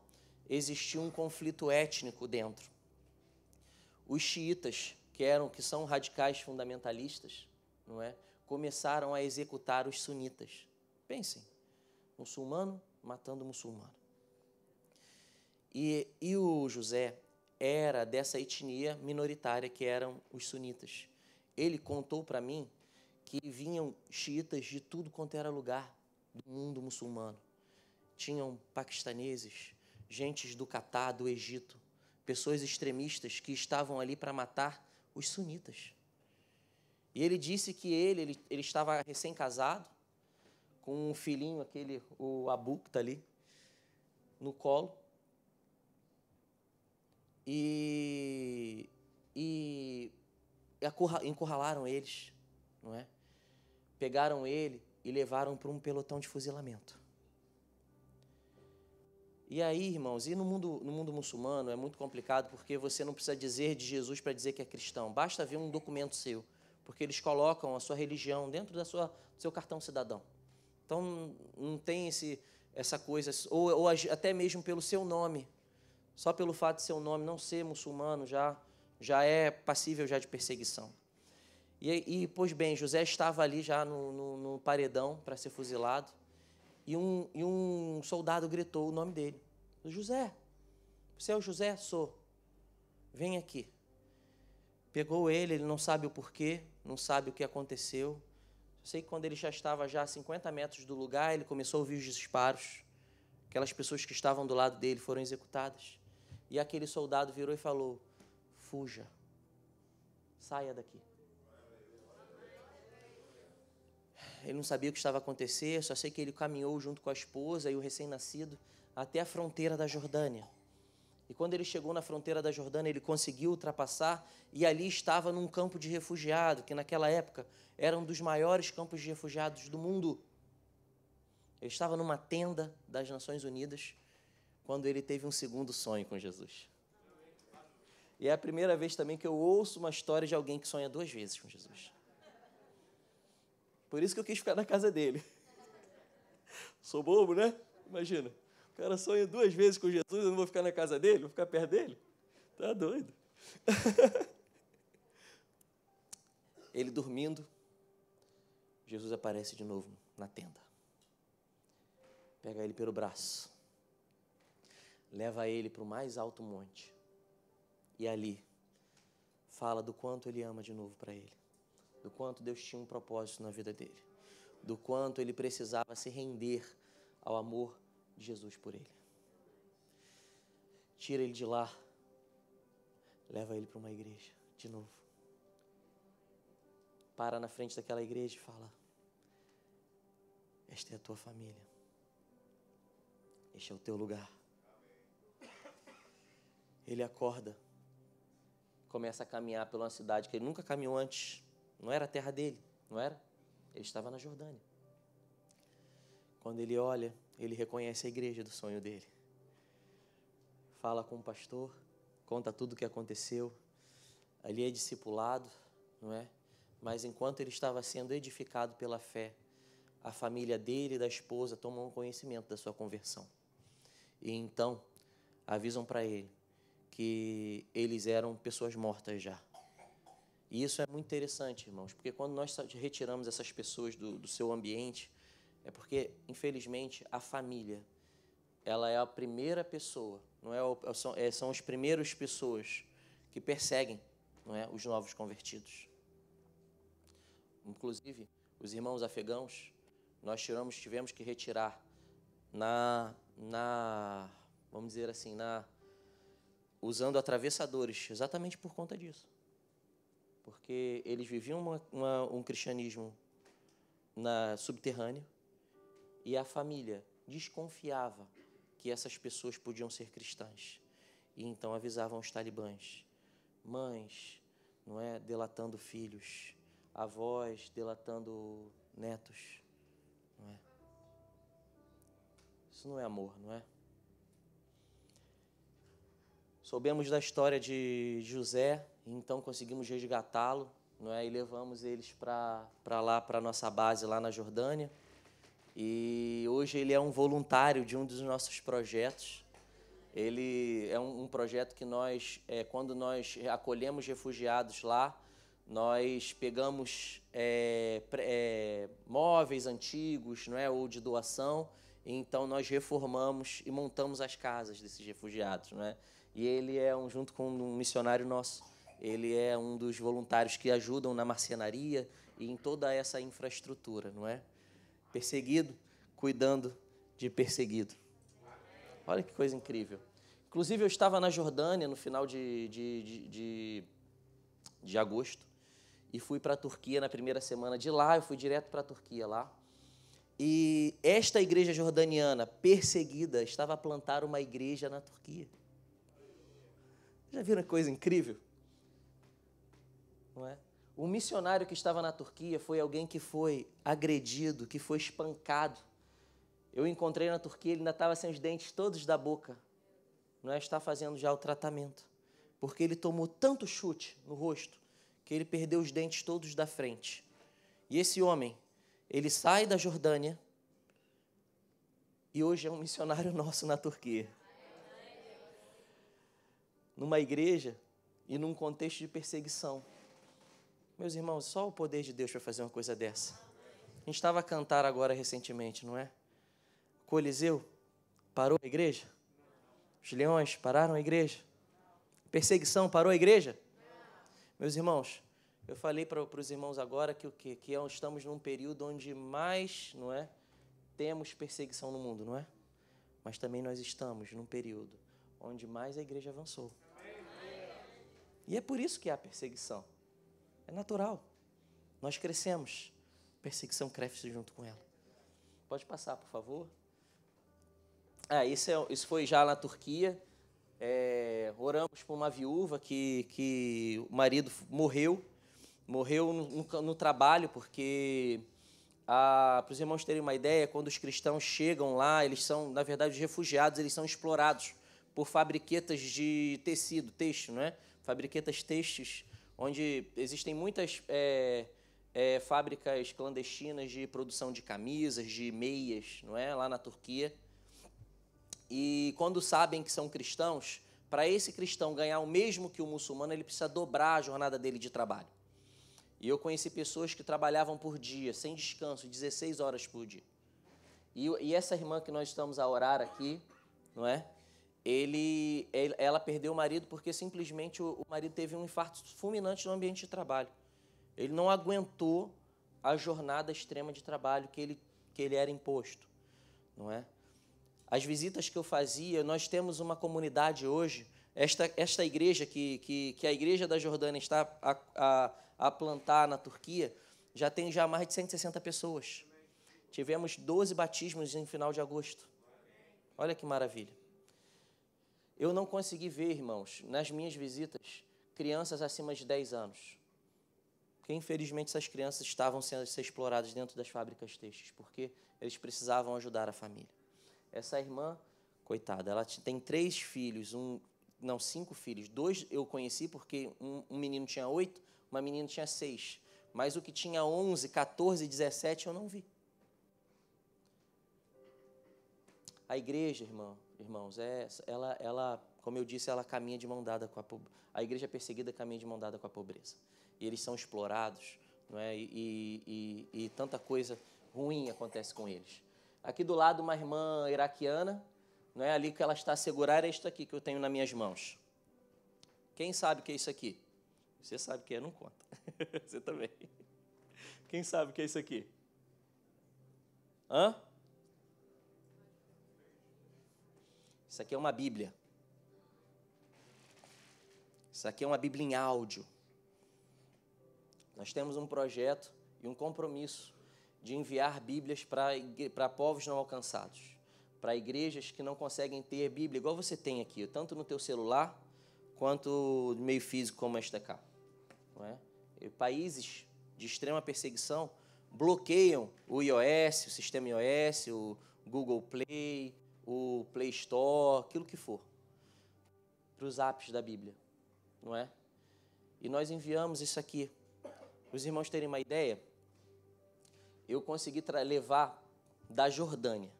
existia um conflito étnico dentro. Os xiitas, que eram que são radicais fundamentalistas, não é? Começaram a executar os sunitas. Pensem, muçulmano matando muçulmano. E, e o José era dessa etnia minoritária que eram os sunitas. Ele contou para mim que vinham xiitas de tudo quanto era lugar do mundo muçulmano. Tinham paquistaneses, gentes do Catar, do Egito, pessoas extremistas que estavam ali para matar os sunitas. E ele disse que ele, ele, ele estava recém-casado, com um filhinho, aquele, o Abu, que está ali, no colo, e, e encurralaram eles, não é? Pegaram ele e levaram para um pelotão de fuzilamento. E aí, irmãos, e no mundo, no mundo muçulmano é muito complicado porque você não precisa dizer de Jesus para dizer que é cristão. Basta ver um documento seu, porque eles colocam a sua religião dentro da sua, do seu cartão cidadão. Então não tem esse, essa coisa, ou, ou até mesmo pelo seu nome só pelo fato de seu nome não ser muçulmano já já é passível já de perseguição. E, e pois bem, José estava ali já no, no, no paredão para ser fuzilado e um, e um soldado gritou o nome dele: José, você é o José? Sou. Vem aqui. Pegou ele, ele não sabe o porquê, não sabe o que aconteceu. Sei que quando ele já estava já a 50 metros do lugar, ele começou a ouvir os disparos. Aquelas pessoas que estavam do lado dele foram executadas. E aquele soldado virou e falou: Fuja, saia daqui. Ele não sabia o que estava acontecendo. só sei que ele caminhou junto com a esposa e o recém-nascido até a fronteira da Jordânia. E quando ele chegou na fronteira da Jordânia, ele conseguiu ultrapassar e ali estava num campo de refugiado, que naquela época era um dos maiores campos de refugiados do mundo. Ele estava numa tenda das Nações Unidas quando ele teve um segundo sonho com Jesus. E é a primeira vez também que eu ouço uma história de alguém que sonha duas vezes com Jesus. Por isso que eu quis ficar na casa dele. Sou bobo, né? Imagina. O cara sonha duas vezes com Jesus, eu não vou ficar na casa dele, vou ficar perto dele. Tá doido. (laughs) ele dormindo, Jesus aparece de novo na tenda. Pega ele pelo braço leva ele para o mais alto monte. E ali fala do quanto ele ama de novo para ele, do quanto Deus tinha um propósito na vida dele, do quanto ele precisava se render ao amor de Jesus por ele. Tira ele de lá, leva ele para uma igreja de novo. Para na frente daquela igreja e fala: Esta é a tua família, este é o teu lugar. Ele acorda, começa a caminhar pela cidade que ele nunca caminhou antes. Não era a terra dele, não era? Ele estava na Jordânia. Quando ele olha, ele reconhece a igreja do sonho dele. Fala com o pastor, conta tudo o que aconteceu. Ali é discipulado, não é? Mas enquanto ele estava sendo edificado pela fé, a família dele e da esposa tomam conhecimento da sua conversão. E então avisam para ele: que eles eram pessoas mortas já. E isso é muito interessante, irmãos, porque quando nós retiramos essas pessoas do, do seu ambiente, é porque, infelizmente, a família, ela é a primeira pessoa, não é? é são, é, são as primeiras pessoas que perseguem, não é, os novos convertidos. Inclusive, os irmãos afegãos, nós tiramos, tivemos que retirar na, na, vamos dizer assim, na usando atravessadores, exatamente por conta disso. Porque eles viviam uma, uma, um cristianismo na subterrâneo e a família desconfiava que essas pessoas podiam ser cristãs. E então avisavam os talibãs, mães, não é, delatando filhos, avós delatando netos, não é? Isso não é amor, não é? Soubemos da história de José, então conseguimos resgatá-lo não é? e levamos eles para lá, para a nossa base lá na Jordânia. E hoje ele é um voluntário de um dos nossos projetos. Ele é um, um projeto que nós, é, quando nós acolhemos refugiados lá, nós pegamos é, é, móveis antigos, não é, ou de doação, e então nós reformamos e montamos as casas desses refugiados, não é? E ele é, um, junto com um missionário nosso, ele é um dos voluntários que ajudam na marcenaria e em toda essa infraestrutura, não é? Perseguido, cuidando de perseguido. Olha que coisa incrível. Inclusive, eu estava na Jordânia no final de, de, de, de, de agosto e fui para a Turquia na primeira semana. De lá, eu fui direto para a Turquia lá. E esta igreja jordaniana perseguida estava a plantar uma igreja na Turquia. Já viram que coisa incrível? Não é? O missionário que estava na Turquia foi alguém que foi agredido, que foi espancado. Eu encontrei na Turquia, ele ainda estava sem os dentes todos da boca. Não é? Está fazendo já o tratamento. Porque ele tomou tanto chute no rosto que ele perdeu os dentes todos da frente. E esse homem, ele sai da Jordânia e hoje é um missionário (laughs) nosso na Turquia numa igreja e num contexto de perseguição. Meus irmãos, só o poder de Deus para fazer uma coisa dessa. A gente estava a cantar agora recentemente, não é? Coliseu parou a igreja? Os leões pararam a igreja? Perseguição parou a igreja? Meus irmãos, eu falei para, os irmãos agora que o que que é estamos num período onde mais, não é, temos perseguição no mundo, não é? Mas também nós estamos num período onde mais a igreja avançou. E é por isso que há perseguição. É natural. Nós crescemos. Perseguição cresce junto com ela. Pode passar, por favor. Ah, isso, é, isso foi já na Turquia. É, oramos por uma viúva que, que o marido morreu. Morreu no, no, no trabalho, porque, ah, para os irmãos terem uma ideia, quando os cristãos chegam lá, eles são, na verdade, refugiados, eles são explorados por fabriquetas de tecido, texto, não é? fabriquetas textos, onde existem muitas é, é, fábricas clandestinas de produção de camisas, de meias, não é? Lá na Turquia. E quando sabem que são cristãos, para esse cristão ganhar o mesmo que o muçulmano, ele precisa dobrar a jornada dele de trabalho. E eu conheci pessoas que trabalhavam por dia, sem descanso, 16 horas por dia. E, e essa irmã que nós estamos a orar aqui, não é? ele, ela perdeu o marido porque simplesmente o, marido teve um infarto fulminante no ambiente de trabalho. Ele não aguentou a jornada extrema de trabalho que ele, que ele era imposto, não é? As visitas que eu fazia, nós temos uma comunidade hoje, esta, esta igreja que, que, que a igreja da Jordânia está a, a, a plantar na Turquia, já tem já mais de 160 pessoas. Tivemos 12 batismos em final de agosto. Olha que maravilha. Eu não consegui ver, irmãos, nas minhas visitas, crianças acima de 10 anos. Porque, infelizmente, essas crianças estavam sendo ser exploradas dentro das fábricas textas, porque eles precisavam ajudar a família. Essa irmã, coitada, ela tem três filhos, um, não, cinco filhos. Dois eu conheci porque um, um menino tinha oito, uma menina tinha seis. Mas o que tinha 11, 14, 17 eu não vi. A igreja, irmão, irmãos, é, ela, ela, como eu disse, ela caminha de mão dada com a pobreza. A igreja perseguida caminha de mão dada com a pobreza. E eles são explorados, não é? E, e, e tanta coisa ruim acontece com eles. Aqui do lado, uma irmã iraquiana, não é ali que ela está a segurar, é isto aqui que eu tenho nas minhas mãos. Quem sabe o que é isso aqui? Você sabe que é, não conta. (laughs) Você também. Quem sabe o que é isso aqui? Hã? Isso aqui é uma Bíblia. Isso aqui é uma Bíblia em áudio. Nós temos um projeto e um compromisso de enviar Bíblias para povos não alcançados, para igrejas que não conseguem ter Bíblia, igual você tem aqui, tanto no teu celular quanto no meio físico como esta cá. Não é? E países de extrema perseguição bloqueiam o iOS, o sistema iOS, o Google Play, o Play Store, aquilo que for, para os apps da Bíblia, não é? E nós enviamos isso aqui. Os irmãos terem uma ideia, eu consegui levar da Jordânia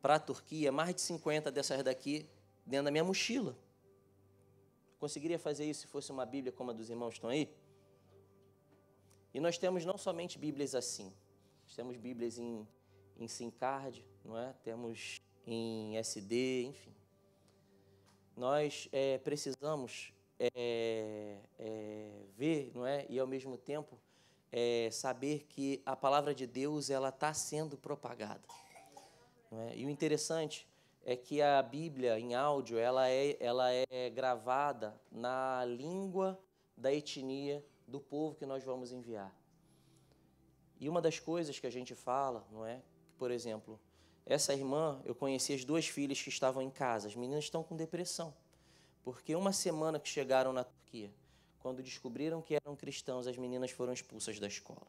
para a Turquia mais de 50 dessas daqui dentro da minha mochila. Conseguiria fazer isso se fosse uma Bíblia como a dos irmãos estão aí? E nós temos não somente Bíblias assim, nós temos Bíblias em, em SIM card, não é? Temos em SD, enfim. Nós é, precisamos é, é, ver, não é, e ao mesmo tempo é, saber que a palavra de Deus ela está sendo propagada. É? E o interessante é que a Bíblia em áudio ela é, ela é gravada na língua da etnia do povo que nós vamos enviar. E uma das coisas que a gente fala, não é, por exemplo, essa irmã, eu conheci as duas filhas que estavam em casa. As meninas estão com depressão. Porque uma semana que chegaram na Turquia, quando descobriram que eram cristãos, as meninas foram expulsas da escola.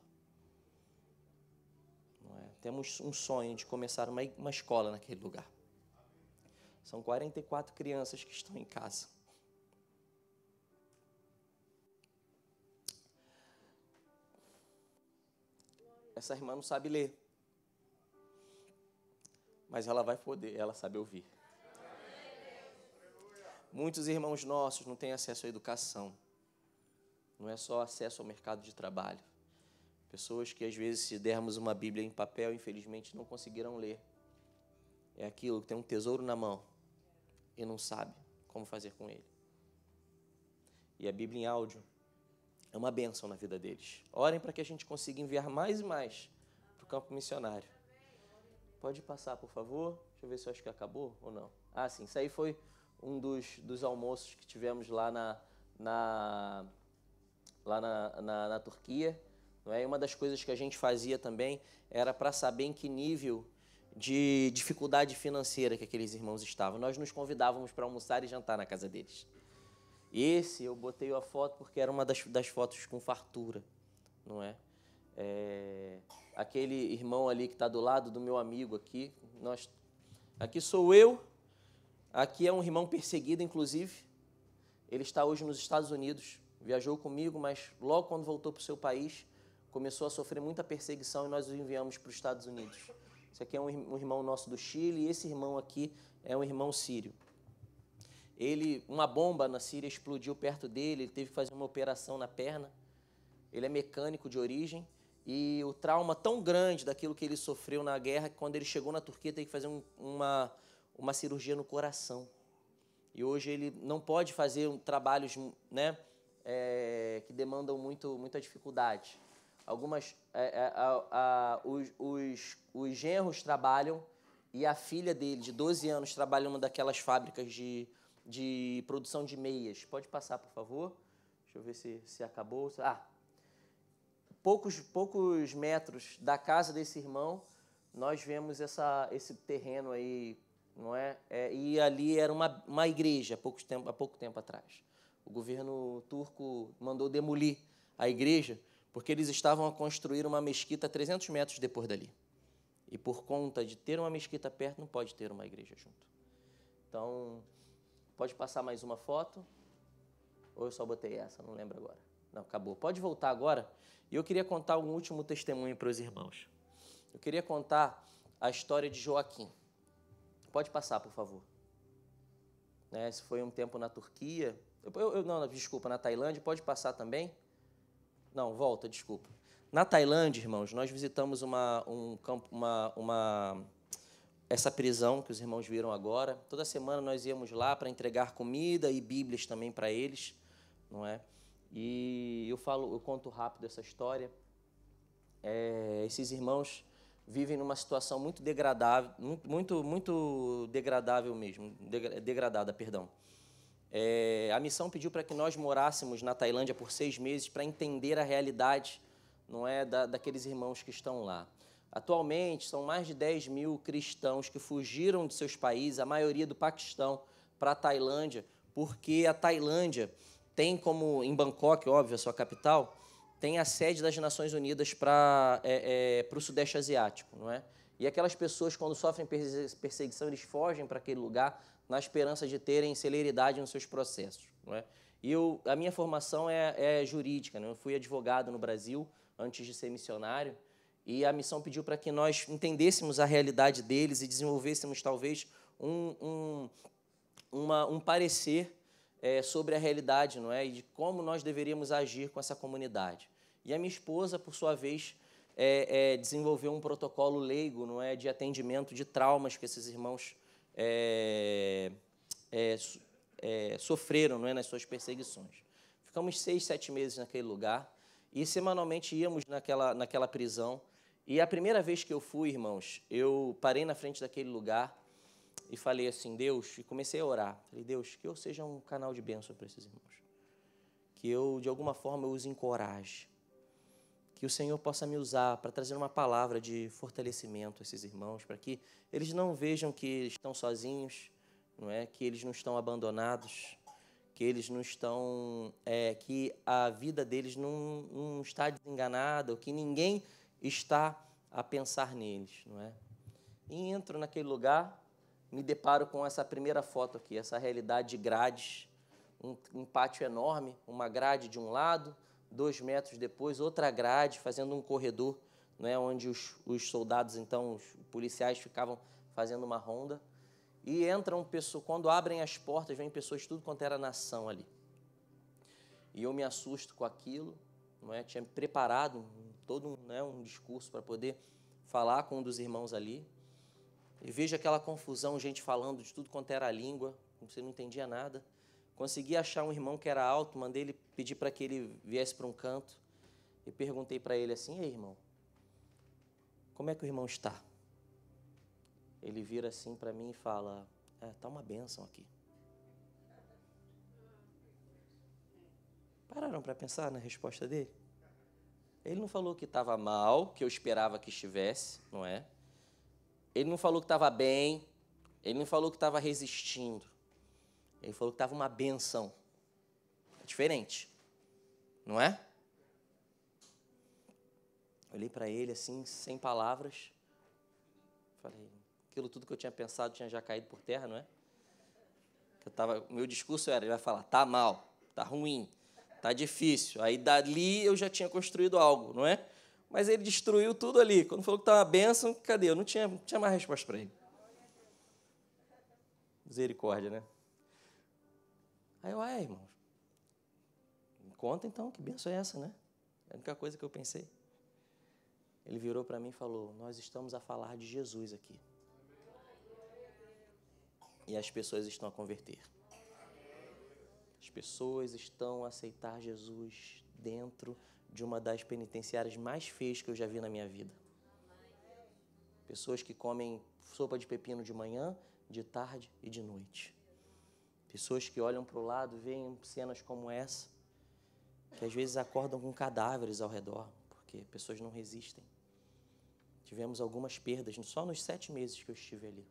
É? Temos um sonho de começar uma, uma escola naquele lugar. São 44 crianças que estão em casa. Essa irmã não sabe ler mas ela vai poder, ela sabe ouvir. Muitos irmãos nossos não têm acesso à educação. Não é só acesso ao mercado de trabalho. Pessoas que às vezes se dermos uma Bíblia em papel, infelizmente não conseguirão ler. É aquilo que tem um tesouro na mão e não sabe como fazer com ele. E a Bíblia em áudio é uma bênção na vida deles. Orem para que a gente consiga enviar mais e mais para o campo missionário. Pode passar, por favor. Deixa eu ver se eu acho que acabou ou não. Ah, sim. Isso aí foi um dos, dos almoços que tivemos lá na, na lá na, na, na, Turquia. Não é? E uma das coisas que a gente fazia também era para saber em que nível de dificuldade financeira que aqueles irmãos estavam. Nós nos convidávamos para almoçar e jantar na casa deles. Esse eu botei a foto porque era uma das, das fotos com fartura, não é? é aquele irmão ali que está do lado do meu amigo aqui. Nós, aqui sou eu, aqui é um irmão perseguido, inclusive. Ele está hoje nos Estados Unidos, viajou comigo, mas logo quando voltou para o seu país, começou a sofrer muita perseguição e nós o enviamos para os Estados Unidos. Esse aqui é um irmão nosso do Chile e esse irmão aqui é um irmão sírio. Ele, uma bomba na Síria explodiu perto dele, ele teve que fazer uma operação na perna. Ele é mecânico de origem e o trauma tão grande daquilo que ele sofreu na guerra que quando ele chegou na Turquia tem que fazer um, uma, uma cirurgia no coração. E hoje ele não pode fazer trabalhos né, é, que demandam muito, muita dificuldade. Algumas, é, é, os, os, os genros trabalham e a filha dele, de 12 anos, trabalha em uma daquelas fábricas de, de produção de meias. Pode passar, por favor? Deixa eu ver se, se acabou. Ah, poucos, poucos metros da casa desse irmão, nós vemos essa, esse terreno aí, não é? é e ali era uma, uma igreja há pouco, tempo, há pouco tempo atrás. O governo turco mandou demolir a igreja porque eles estavam a construir uma mesquita 300 metros depois dali. E por conta de ter uma mesquita perto, não pode ter uma igreja junto. Então, pode passar mais uma foto? Ou eu só botei essa, não lembro agora. Não, acabou. Pode voltar agora. E eu queria contar um último testemunho para os irmãos. Eu queria contar a história de Joaquim. Pode passar, por favor. Né, esse foi um tempo na Turquia. Eu, eu, não, desculpa, na Tailândia. Pode passar também? Não, volta, desculpa. Na Tailândia, irmãos, nós visitamos uma, um campo, uma, uma, essa prisão que os irmãos viram agora. Toda semana nós íamos lá para entregar comida e Bíblias também para eles, não é? E eu falo, eu conto rápido essa história. É, esses irmãos vivem numa situação muito degradável, muito, muito, degradável mesmo, degradada, perdão. É, a missão pediu para que nós morássemos na Tailândia por seis meses para entender a realidade, não é, da, daqueles irmãos que estão lá. Atualmente, são mais de 10 mil cristãos que fugiram de seus países, a maioria do Paquistão, para a Tailândia, porque a Tailândia tem como, em Bangkok, óbvio, a sua capital, tem a sede das Nações Unidas para é, é, o Sudeste Asiático, não é? E aquelas pessoas, quando sofrem perseguição, eles fogem para aquele lugar na esperança de terem celeridade nos seus processos, não é? E eu, a minha formação é, é jurídica, né? eu fui advogado no Brasil antes de ser missionário, e a missão pediu para que nós entendêssemos a realidade deles e desenvolvêssemos, talvez, um, um, uma, um parecer é, sobre a realidade, não é? E de como nós deveríamos agir com essa comunidade. E a minha esposa, por sua vez, é, é, desenvolveu um protocolo leigo, não é, de atendimento de traumas que esses irmãos é, é, é, sofreram, não é, nas suas perseguições. Ficamos seis, sete meses naquele lugar e semanalmente íamos naquela, naquela prisão. E a primeira vez que eu fui, irmãos, eu parei na frente daquele lugar e falei assim, Deus, e comecei a orar. Falei, Deus, que eu seja um canal de bênção para esses irmãos. Que eu, de alguma forma, eu os encoraje. Que o Senhor possa me usar para trazer uma palavra de fortalecimento a esses irmãos, para que eles não vejam que estão sozinhos, não é? que eles não estão abandonados, que eles não estão. É, que a vida deles não, não está desenganada, ou que ninguém está a pensar neles. não é? E entro naquele lugar me deparo com essa primeira foto aqui, essa realidade de grades, um, um pátio enorme, uma grade de um lado, dois metros depois, outra grade, fazendo um corredor, né, onde os, os soldados, então, os policiais ficavam fazendo uma ronda. E entram pessoas, quando abrem as portas, vem pessoas de tudo quanto era nação ali. E eu me assusto com aquilo, não é? Tinha preparado todo um, né, um discurso para poder falar com um dos irmãos ali. E vejo aquela confusão, gente falando de tudo quanto era a língua, você não entendia nada. Consegui achar um irmão que era alto, mandei ele pedir para que ele viesse para um canto e perguntei para ele assim: "Ei, irmão, como é que o irmão está?" Ele vira assim para mim e fala: "É, tá uma benção aqui." Pararam para pensar na resposta dele? Ele não falou que estava mal, que eu esperava que estivesse, não é? Ele não falou que estava bem, ele não falou que estava resistindo, ele falou que estava uma benção. É diferente, não é? Olhei para ele assim, sem palavras. Falei, aquilo tudo que eu tinha pensado tinha já caído por terra, não é? Eu tava, meu discurso era, ele vai falar, tá mal, tá ruim, tá difícil. Aí dali eu já tinha construído algo, não é? mas ele destruiu tudo ali. Quando falou que estava uma bênção, cadê? Eu não tinha, não tinha mais resposta para ele. Misericórdia, né? Aí eu, ai, ah, é, irmão, me conta então, que bênção é essa, né? É a única coisa que eu pensei. Ele virou para mim e falou: Nós estamos a falar de Jesus aqui. E as pessoas estão a converter. As pessoas estão a aceitar Jesus dentro de uma das penitenciárias mais feias que eu já vi na minha vida. Pessoas que comem sopa de pepino de manhã, de tarde e de noite. Pessoas que olham para o lado, veem cenas como essa, que às vezes acordam com cadáveres ao redor, porque pessoas não resistem. Tivemos algumas perdas só nos sete meses que eu estive ali.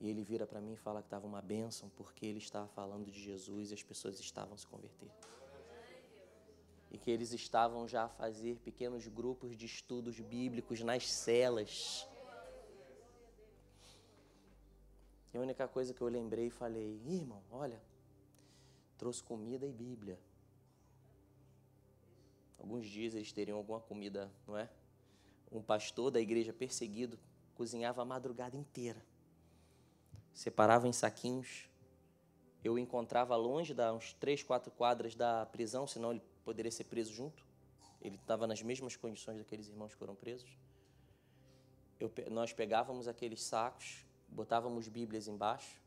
E ele vira para mim e fala que estava uma bênção, porque ele estava falando de Jesus e as pessoas estavam se convertendo e que eles estavam já a fazer pequenos grupos de estudos bíblicos nas celas. E a única coisa que eu lembrei e falei, irmão, olha, trouxe comida e Bíblia. Alguns dias eles teriam alguma comida, não é? Um pastor da igreja perseguido cozinhava a madrugada inteira. Separava em saquinhos, eu encontrava longe, da uns três, quatro quadras da prisão, senão ele poderia ser preso junto. Ele estava nas mesmas condições daqueles irmãos que foram presos. Eu, nós pegávamos aqueles sacos, botávamos Bíblias embaixo,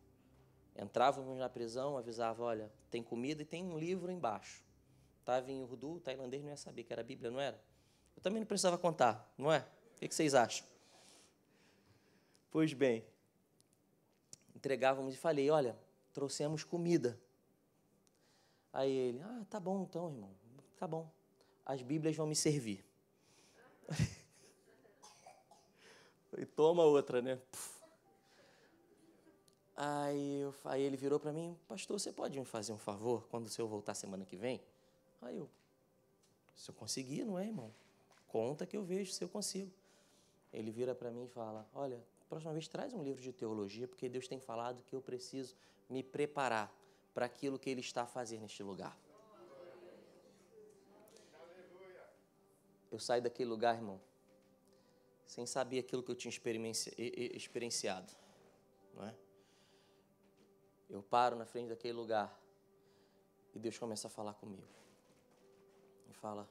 entrávamos na prisão, avisava, olha, tem comida e tem um livro embaixo. Estava em urdu, o tailandês não ia saber que era Bíblia, não era? Eu também não precisava contar, não é? O que vocês acham? Pois bem, entregávamos e falei, olha, trouxemos comida. Aí ele, ah, tá bom então, irmão, tá bom. As Bíblias vão me servir. (laughs) e toma outra, né? Aí, eu, aí ele virou para mim, pastor, você pode me fazer um favor quando o senhor voltar semana que vem? Aí eu, se eu conseguir, não é, irmão? Conta que eu vejo se eu consigo. Ele vira para mim e fala, olha, próxima vez traz um livro de teologia, porque Deus tem falado que eu preciso me preparar para aquilo que Ele está a fazer neste lugar. Eu saí daquele lugar, irmão, sem saber aquilo que eu tinha experienciado. Não é? Eu paro na frente daquele lugar e Deus começa a falar comigo. E fala: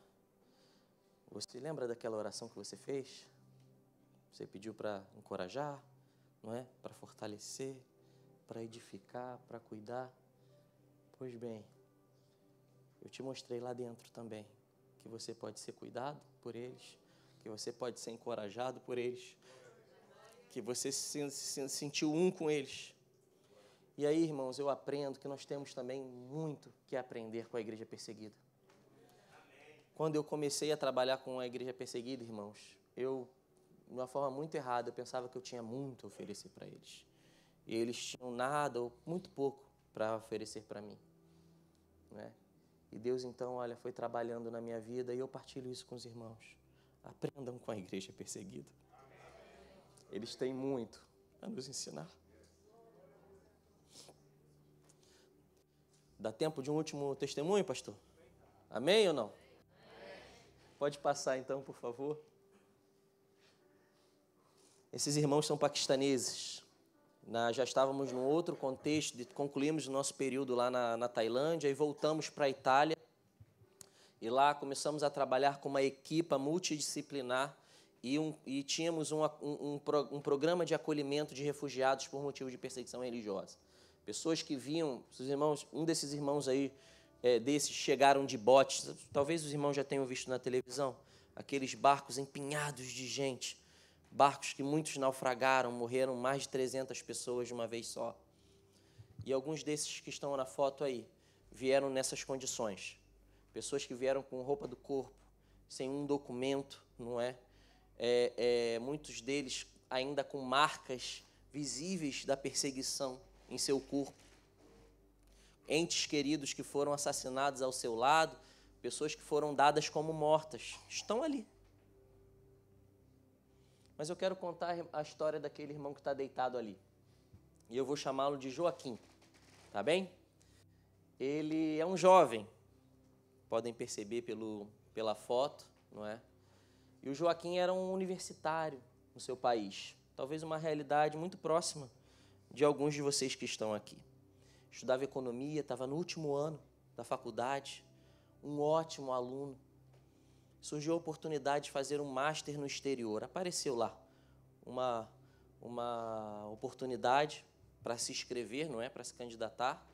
Você lembra daquela oração que você fez? Você pediu para encorajar, não é? Para fortalecer para edificar, para cuidar. Pois bem, eu te mostrei lá dentro também que você pode ser cuidado por eles, que você pode ser encorajado por eles, que você se, se, se sentiu um com eles. E aí, irmãos, eu aprendo que nós temos também muito que aprender com a igreja perseguida. Quando eu comecei a trabalhar com a igreja perseguida, irmãos, eu, de uma forma muito errada, eu pensava que eu tinha muito a oferecer para eles e eles tinham nada ou muito pouco para oferecer para mim. Né? E Deus, então, olha, foi trabalhando na minha vida e eu partilho isso com os irmãos. Aprendam com a igreja perseguida. Eles têm muito a nos ensinar. Dá tempo de um último testemunho, pastor? Amém ou não? Pode passar então, por favor. Esses irmãos são paquistaneses. Na, já estávamos num outro contexto, de, concluímos o nosso período lá na, na Tailândia e voltamos para a Itália. E lá começamos a trabalhar com uma equipa multidisciplinar e, um, e tínhamos um, um, um, programa de acolhimento de refugiados por motivo de perseguição religiosa. Pessoas que vinham, os irmãos, um desses irmãos aí, é, desses chegaram de botes, talvez os irmãos já tenham visto na televisão, aqueles barcos empinhados de gente barcos que muitos naufragaram, morreram mais de 300 pessoas de uma vez só. E alguns desses que estão na foto aí vieram nessas condições. Pessoas que vieram com roupa do corpo, sem um documento, não é? é, é muitos deles ainda com marcas visíveis da perseguição em seu corpo. Entes queridos que foram assassinados ao seu lado, pessoas que foram dadas como mortas, estão ali. Mas eu quero contar a história daquele irmão que está deitado ali. E eu vou chamá-lo de Joaquim, tá bem? Ele é um jovem, podem perceber pelo, pela foto, não é? E o Joaquim era um universitário no seu país, talvez uma realidade muito próxima de alguns de vocês que estão aqui. Estudava economia, estava no último ano da faculdade, um ótimo aluno, surgiu a oportunidade de fazer um master no exterior. Apareceu lá uma, uma oportunidade para se inscrever, não é, para se candidatar.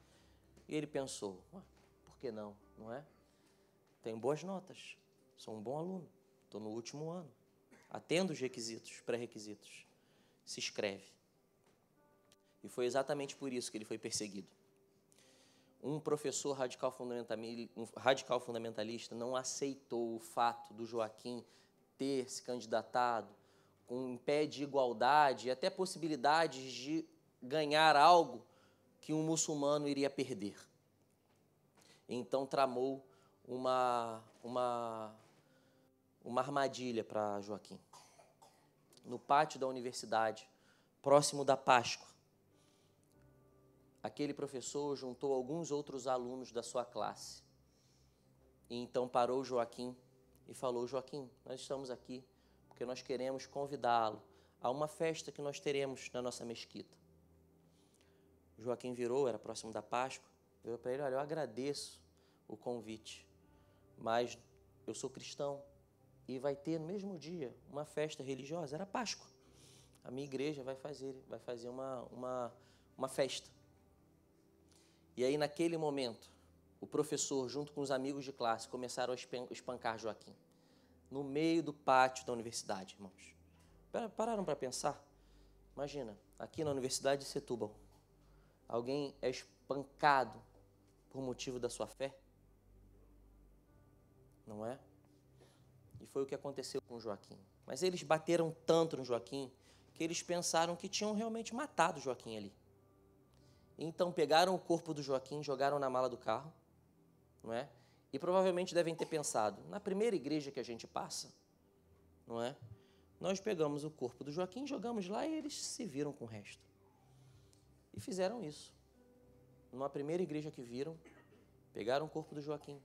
E ele pensou, por que não, não é? Tenho boas notas, sou um bom aluno, estou no último ano, atendo os requisitos, pré-requisitos. Se inscreve. E foi exatamente por isso que ele foi perseguido um professor radical fundamentalista, radical fundamentalista não aceitou o fato do Joaquim ter se candidatado com um pé de igualdade e até possibilidades de ganhar algo que um muçulmano iria perder. Então tramou uma, uma, uma armadilha para Joaquim. No pátio da universidade, próximo da Páscoa, aquele professor juntou alguns outros alunos da sua classe. E então parou Joaquim e falou: Joaquim, nós estamos aqui porque nós queremos convidá-lo a uma festa que nós teremos na nossa mesquita. Joaquim virou, era próximo da Páscoa, virou para ele: Olha, eu agradeço o convite, mas eu sou cristão e vai ter no mesmo dia uma festa religiosa, era Páscoa. A minha igreja vai fazer, vai fazer uma, uma, uma festa. E aí, naquele momento, o professor, junto com os amigos de classe, começaram a espancar Joaquim. No meio do pátio da universidade, irmãos. Pararam para pensar? Imagina, aqui na Universidade de Setúbal, alguém é espancado por motivo da sua fé? Não é? E foi o que aconteceu com Joaquim. Mas eles bateram tanto no Joaquim que eles pensaram que tinham realmente matado Joaquim ali. Então pegaram o corpo do Joaquim, jogaram na mala do carro, não é? E provavelmente devem ter pensado, na primeira igreja que a gente passa, não é? Nós pegamos o corpo do Joaquim, jogamos lá e eles se viram com o resto. E fizeram isso. Numa primeira igreja que viram, pegaram o corpo do Joaquim,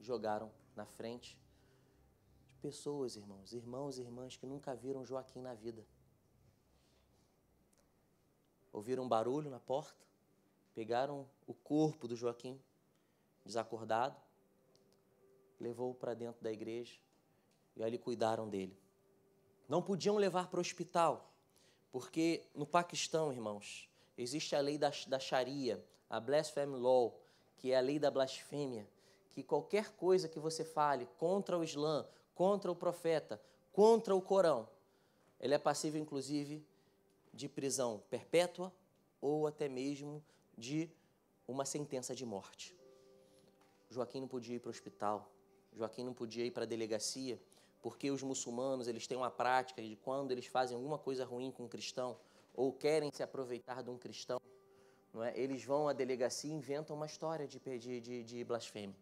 jogaram na frente de pessoas, irmãos, irmãos e irmãs que nunca viram Joaquim na vida ouviram um barulho na porta, pegaram o corpo do Joaquim, desacordado, levou-o para dentro da igreja e ali cuidaram dele. Não podiam levar para o hospital, porque no Paquistão, irmãos, existe a lei da, da Sharia, a Blasphemy Law, que é a lei da blasfêmia, que qualquer coisa que você fale contra o Islã, contra o profeta, contra o Corão, ele é passível, inclusive, de prisão perpétua ou até mesmo de uma sentença de morte. Joaquim não podia ir para o hospital, Joaquim não podia ir para a delegacia, porque os muçulmanos eles têm uma prática de quando eles fazem alguma coisa ruim com um cristão ou querem se aproveitar de um cristão, não é? eles vão à delegacia e inventam uma história de, de, de, de blasfêmia.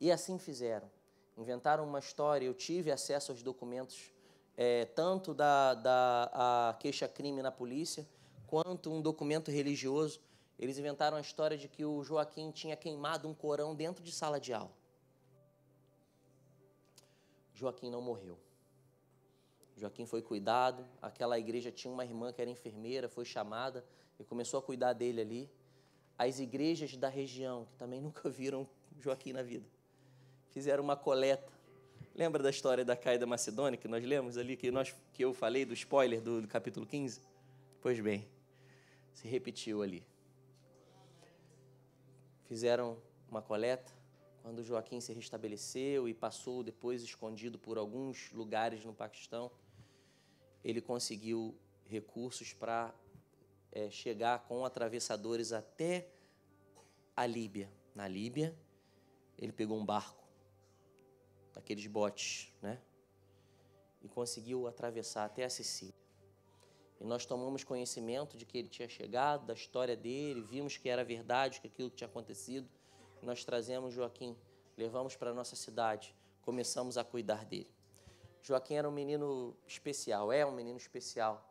E assim fizeram. Inventaram uma história, eu tive acesso aos documentos é, tanto da, da queixa-crime na polícia, quanto um documento religioso. Eles inventaram a história de que o Joaquim tinha queimado um corão dentro de sala de aula. Joaquim não morreu. Joaquim foi cuidado, aquela igreja tinha uma irmã que era enfermeira, foi chamada e começou a cuidar dele ali. As igrejas da região, que também (laughs) nunca viram Joaquim na vida, fizeram uma coleta Lembra da história da caída da Macedônia que nós lemos ali, que, nós, que eu falei do spoiler do, do capítulo 15? Pois bem, se repetiu ali. Fizeram uma coleta, quando Joaquim se restabeleceu e passou depois escondido por alguns lugares no Paquistão, ele conseguiu recursos para é, chegar com atravessadores até a Líbia. Na Líbia, ele pegou um barco daqueles botes, né? E conseguiu atravessar até a Sicília. E nós tomamos conhecimento de que ele tinha chegado, da história dele, vimos que era verdade, que aquilo que tinha acontecido. Nós trazemos Joaquim, levamos para a nossa cidade, começamos a cuidar dele. Joaquim era um menino especial, é um menino especial.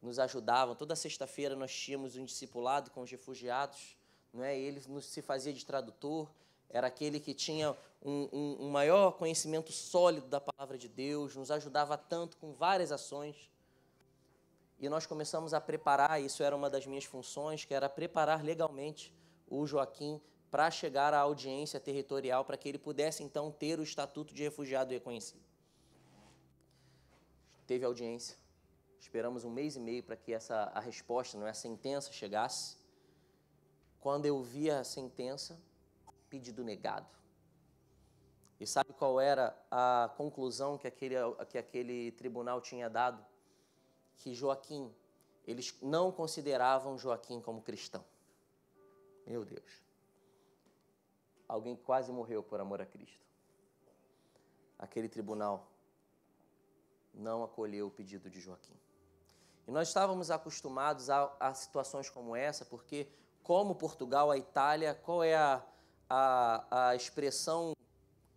Nos ajudavam. Toda sexta-feira nós tínhamos um discipulado com os refugiados. Né? Ele se fazia de tradutor, era aquele que tinha um, um, um, maior conhecimento sólido da palavra de Deus, nos ajudava tanto com várias ações. E nós começamos a preparar, isso era uma das minhas funções, que era preparar legalmente o Joaquim para chegar à audiência territorial, para que ele pudesse então ter o estatuto de refugiado reconhecido. Teve audiência, esperamos um mês e meio para que essa, a resposta, não é, a sentença chegasse. Quando eu vi a sentença, pedido negado. E sabe qual era a conclusão que aquele, que aquele tribunal tinha dado? Que Joaquim, eles não consideravam Joaquim como cristão. Meu Deus. Alguém quase morreu por amor a Cristo. Aquele tribunal não acolheu o pedido de Joaquim. E nós estávamos acostumados a, a situações como essa, porque, como Portugal, a Itália, qual é a, a, a expressão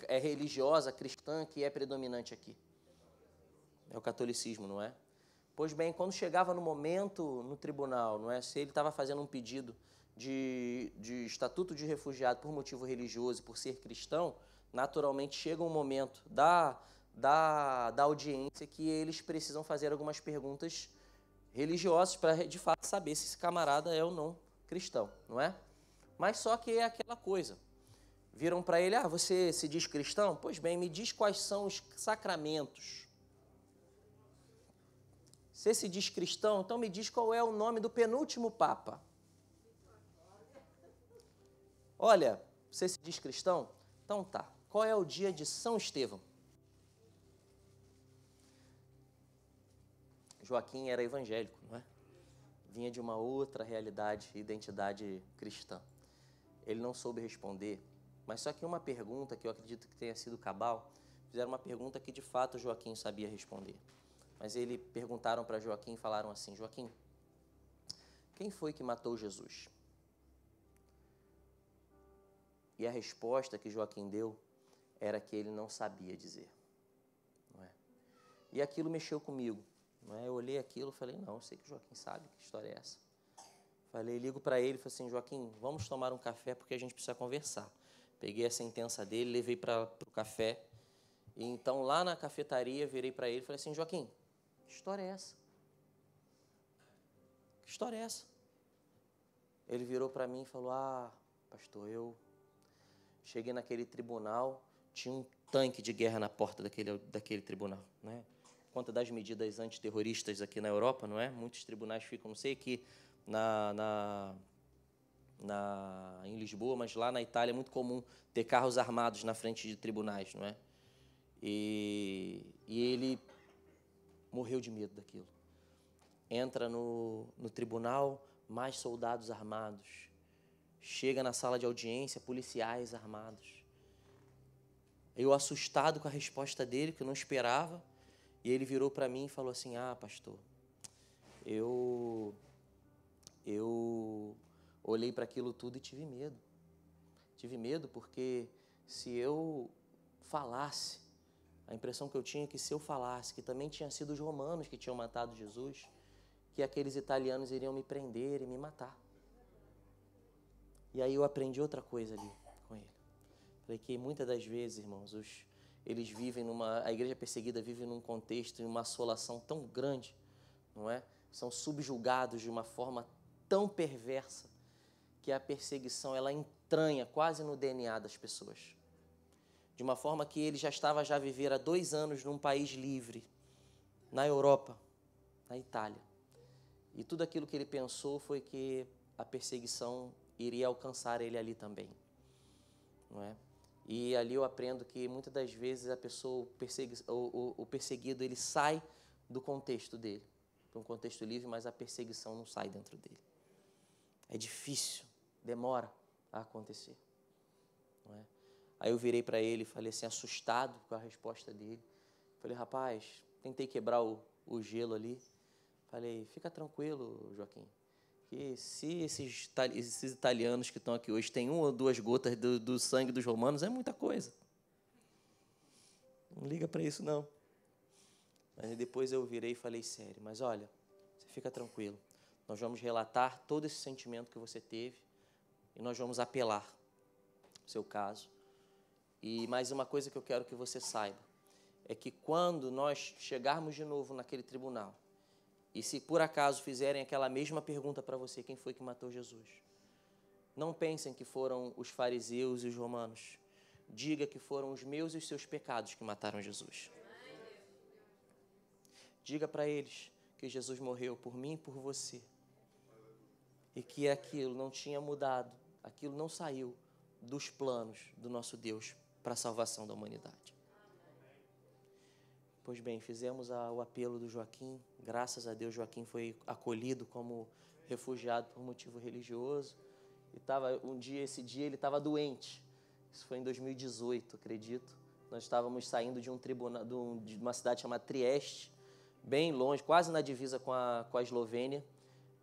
é religiosa cristã que é predominante aqui. É o catolicismo, não é? Pois bem, quando chegava no momento no tribunal, não é? Se ele estava fazendo um pedido de, de estatuto de refugiado por motivo religioso, por ser cristão, naturalmente chega um momento da, da, da audiência que eles precisam fazer algumas perguntas religiosas para de fato saber se esse camarada é ou não cristão, não é? Mas só que é aquela coisa. Viram para ele: Ah, você se diz cristão? Pois bem, me diz quais são os sacramentos. Você se diz cristão? Então me diz qual é o nome do penúltimo Papa. Olha, você se diz cristão? Então tá. Qual é o dia de São Estevão? Joaquim era evangélico, não é? Vinha de uma outra realidade, identidade cristã ele não soube responder. Mas só que uma pergunta que eu acredito que tenha sido cabal, fizeram uma pergunta que de fato Joaquim sabia responder. Mas ele perguntaram para Joaquim e falaram assim: Joaquim, quem foi que matou Jesus? E a resposta que Joaquim deu era que ele não sabia dizer. Não é? E aquilo mexeu comigo. Não é? Eu olhei aquilo e falei: não, eu sei que Joaquim sabe, que história é essa? Falei, ligo para ele, falei assim, Joaquim, vamos tomar um café porque a gente precisa conversar. Peguei a sentença dele, levei para o café. E então lá na cafetaria virei para ele e falei assim, Joaquim, que história é essa? Que história é essa? Ele virou para mim e falou: Ah, pastor, eu cheguei naquele tribunal, tinha um tanque de guerra na porta daquele, daquele tribunal, né? conta das medidas antiterroristas aqui na Europa, não é? Muitos tribunais ficam, não sei que na, na, na, em Lisboa, mas lá na Itália é muito comum ter carros armados na frente de tribunais, não é? E, e ele morreu de medo daquilo. Entra no, no tribunal, mais soldados armados. Chega na sala de audiência, policiais armados. Eu assustado com a resposta dele, que eu não esperava, e ele virou para mim e falou assim: Ah, pastor, eu eu olhei para aquilo tudo e tive medo. Tive medo porque se eu falasse, a impressão que eu tinha é que se eu falasse que também tinha sido os romanos que tinham matado Jesus, que aqueles italianos iriam me prender e me matar. E aí eu aprendi outra coisa ali com ele. Falei que muitas das vezes, irmãos, os, eles vivem numa. A igreja perseguida vive num contexto, em uma assolação tão grande, não é? São subjugados de uma forma tão perversa que a perseguição ela entranha quase no DNA das pessoas. De uma forma que ele já estava já a viver há dois anos num país livre, na Europa, na Itália. E tudo aquilo que ele pensou foi que a perseguição iria alcançar ele ali também. Não é? E ali eu aprendo que muitas das vezes a pessoa, o, persegui o, o, o perseguido, ele sai do contexto dele, para um contexto livre, mas a perseguição não sai dentro dele. É difícil, demora a acontecer. É? Aí eu virei para ele e falei assim, assustado com a resposta dele. Falei, rapaz, tentei quebrar o, o gelo ali. Falei, fica tranquilo, Joaquim, que se esses, esses italianos que estão aqui hoje têm uma ou duas gotas do, do sangue dos romanos, é muita coisa. Não liga para isso, não. Mas depois eu virei e falei sério, mas olha, você fica tranquilo. Nós vamos relatar todo esse sentimento que você teve e nós vamos apelar o seu caso. E mais uma coisa que eu quero que você saiba é que quando nós chegarmos de novo naquele tribunal e se por acaso fizerem aquela mesma pergunta para você, quem foi que matou Jesus? Não pensem que foram os fariseus e os romanos. Diga que foram os meus e os seus pecados que mataram Jesus. Diga para eles que Jesus morreu por mim e por você e que aquilo não tinha mudado, aquilo não saiu dos planos do nosso Deus para a salvação da humanidade. Pois bem, fizemos o apelo do Joaquim. Graças a Deus, Joaquim foi acolhido como refugiado por motivo religioso. E tava, um dia, esse dia, ele estava doente. Isso foi em 2018, acredito. Nós estávamos saindo de, um tribuna, de uma cidade chamada Trieste, bem longe, quase na divisa com a, com a Eslovênia,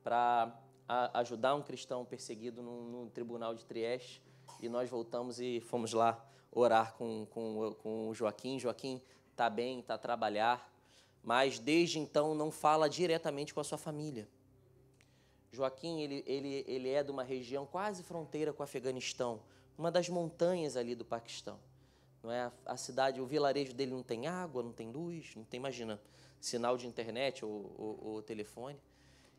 para a ajudar um cristão perseguido no, no, tribunal de Trieste. E nós voltamos e fomos lá orar com, com, com o Joaquim. Joaquim está bem, está a trabalhar, mas desde então não fala diretamente com a sua família. Joaquim ele, ele, ele é de uma região quase fronteira com o Afeganistão, uma das montanhas ali do Paquistão. Não é a, cidade, o vilarejo dele não tem água, não tem luz, não tem, imagina, sinal de internet ou, ou, ou telefone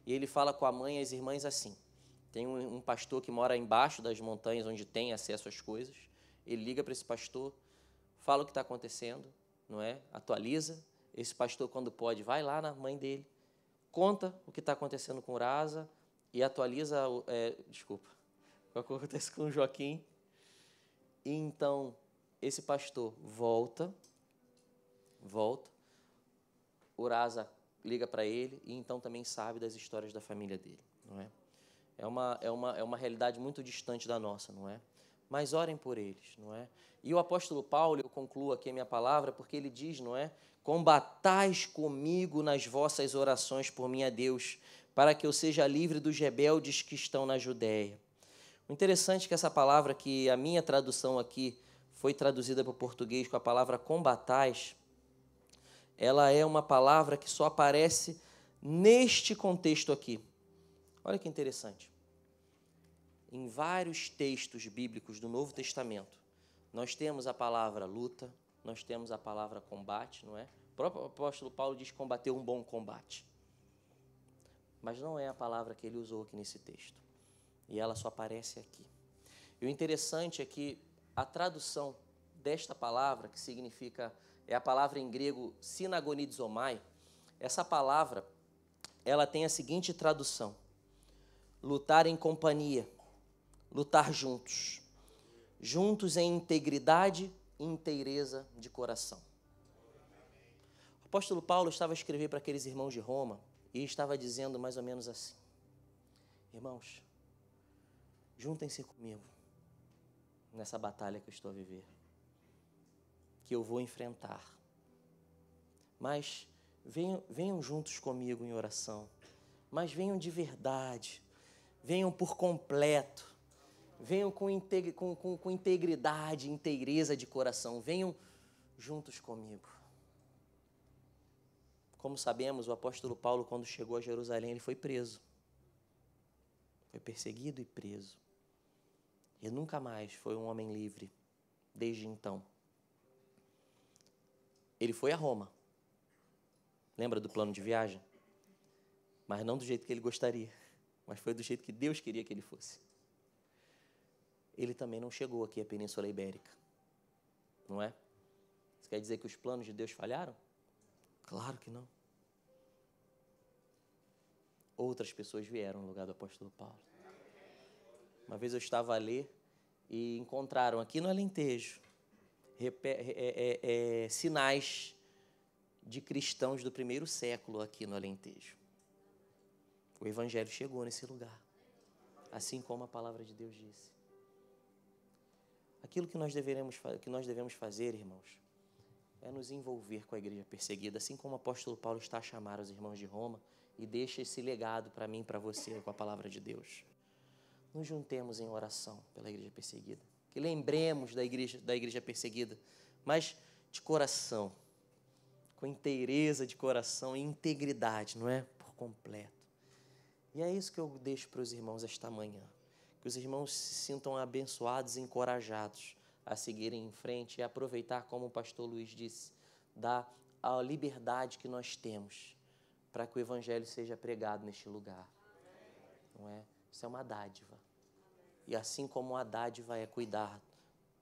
e ele fala com a mãe e as irmãs assim. Tem um, um pastor que mora embaixo das montanhas, onde tem acesso às coisas. Ele liga para esse pastor, fala o que está acontecendo, não é? Atualiza. Esse pastor, quando pode, vai lá na mãe dele, conta o que está acontecendo com Rasa e atualiza. É, desculpa, (laughs) o que acontece com Joaquim. E então esse pastor volta, volta. Urasa liga para ele e então também sabe das histórias da família dele, não é? É uma, é, uma, é uma realidade muito distante da nossa, não é? Mas orem por eles, não é? E o apóstolo Paulo, eu concluo aqui a minha palavra, porque ele diz, não é? Combatais comigo nas vossas orações por mim a Deus, para que eu seja livre dos rebeldes que estão na Judéia. O interessante é que essa palavra, que a minha tradução aqui foi traduzida para o português com a palavra combatais, ela é uma palavra que só aparece neste contexto aqui. Olha que interessante. Em vários textos bíblicos do Novo Testamento, nós temos a palavra luta, nós temos a palavra combate, não é? O próprio apóstolo Paulo diz combater um bom combate. Mas não é a palavra que ele usou aqui nesse texto. E ela só aparece aqui. E o interessante é que a tradução desta palavra, que significa é a palavra em grego sinagonizomai. Essa palavra, ela tem a seguinte tradução: lutar em companhia, lutar juntos, juntos em integridade e inteireza de coração. O apóstolo Paulo estava a escrever para aqueles irmãos de Roma e estava dizendo mais ou menos assim: Irmãos, juntem-se comigo nessa batalha que eu estou a viver que eu vou enfrentar. Mas venham, venham juntos comigo em oração. Mas venham de verdade. Venham por completo. Venham com, integ com, com, com integridade, inteireza de coração. Venham juntos comigo. Como sabemos, o apóstolo Paulo, quando chegou a Jerusalém, ele foi preso. Foi perseguido e preso. E nunca mais foi um homem livre, desde então. Ele foi a Roma. Lembra do plano de viagem? Mas não do jeito que ele gostaria, mas foi do jeito que Deus queria que ele fosse. Ele também não chegou aqui à Península Ibérica, não é? Isso quer dizer que os planos de Deus falharam? Claro que não. Outras pessoas vieram no lugar do apóstolo Paulo. Uma vez eu estava a ler e encontraram aqui no Alentejo é, é, é, sinais de cristãos do primeiro século aqui no Alentejo. O Evangelho chegou nesse lugar, assim como a palavra de Deus disse. Aquilo que nós, deveremos, que nós devemos fazer, irmãos, é nos envolver com a igreja perseguida, assim como o apóstolo Paulo está a chamar os irmãos de Roma e deixa esse legado para mim e para você com a palavra de Deus. Nos juntemos em oração pela igreja perseguida que lembremos da igreja, da igreja perseguida, mas de coração, com inteireza de coração e integridade, não é? Por completo. E é isso que eu deixo para os irmãos esta manhã. Que os irmãos se sintam abençoados e encorajados a seguirem em frente e aproveitar, como o pastor Luiz disse, da a liberdade que nós temos para que o evangelho seja pregado neste lugar. Não é? Isso é uma dádiva. E assim como a dádiva é cuidar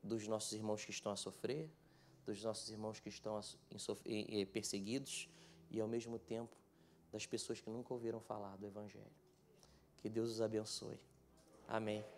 dos nossos irmãos que estão a sofrer, dos nossos irmãos que estão perseguidos e, ao mesmo tempo, das pessoas que nunca ouviram falar do Evangelho. Que Deus os abençoe. Amém.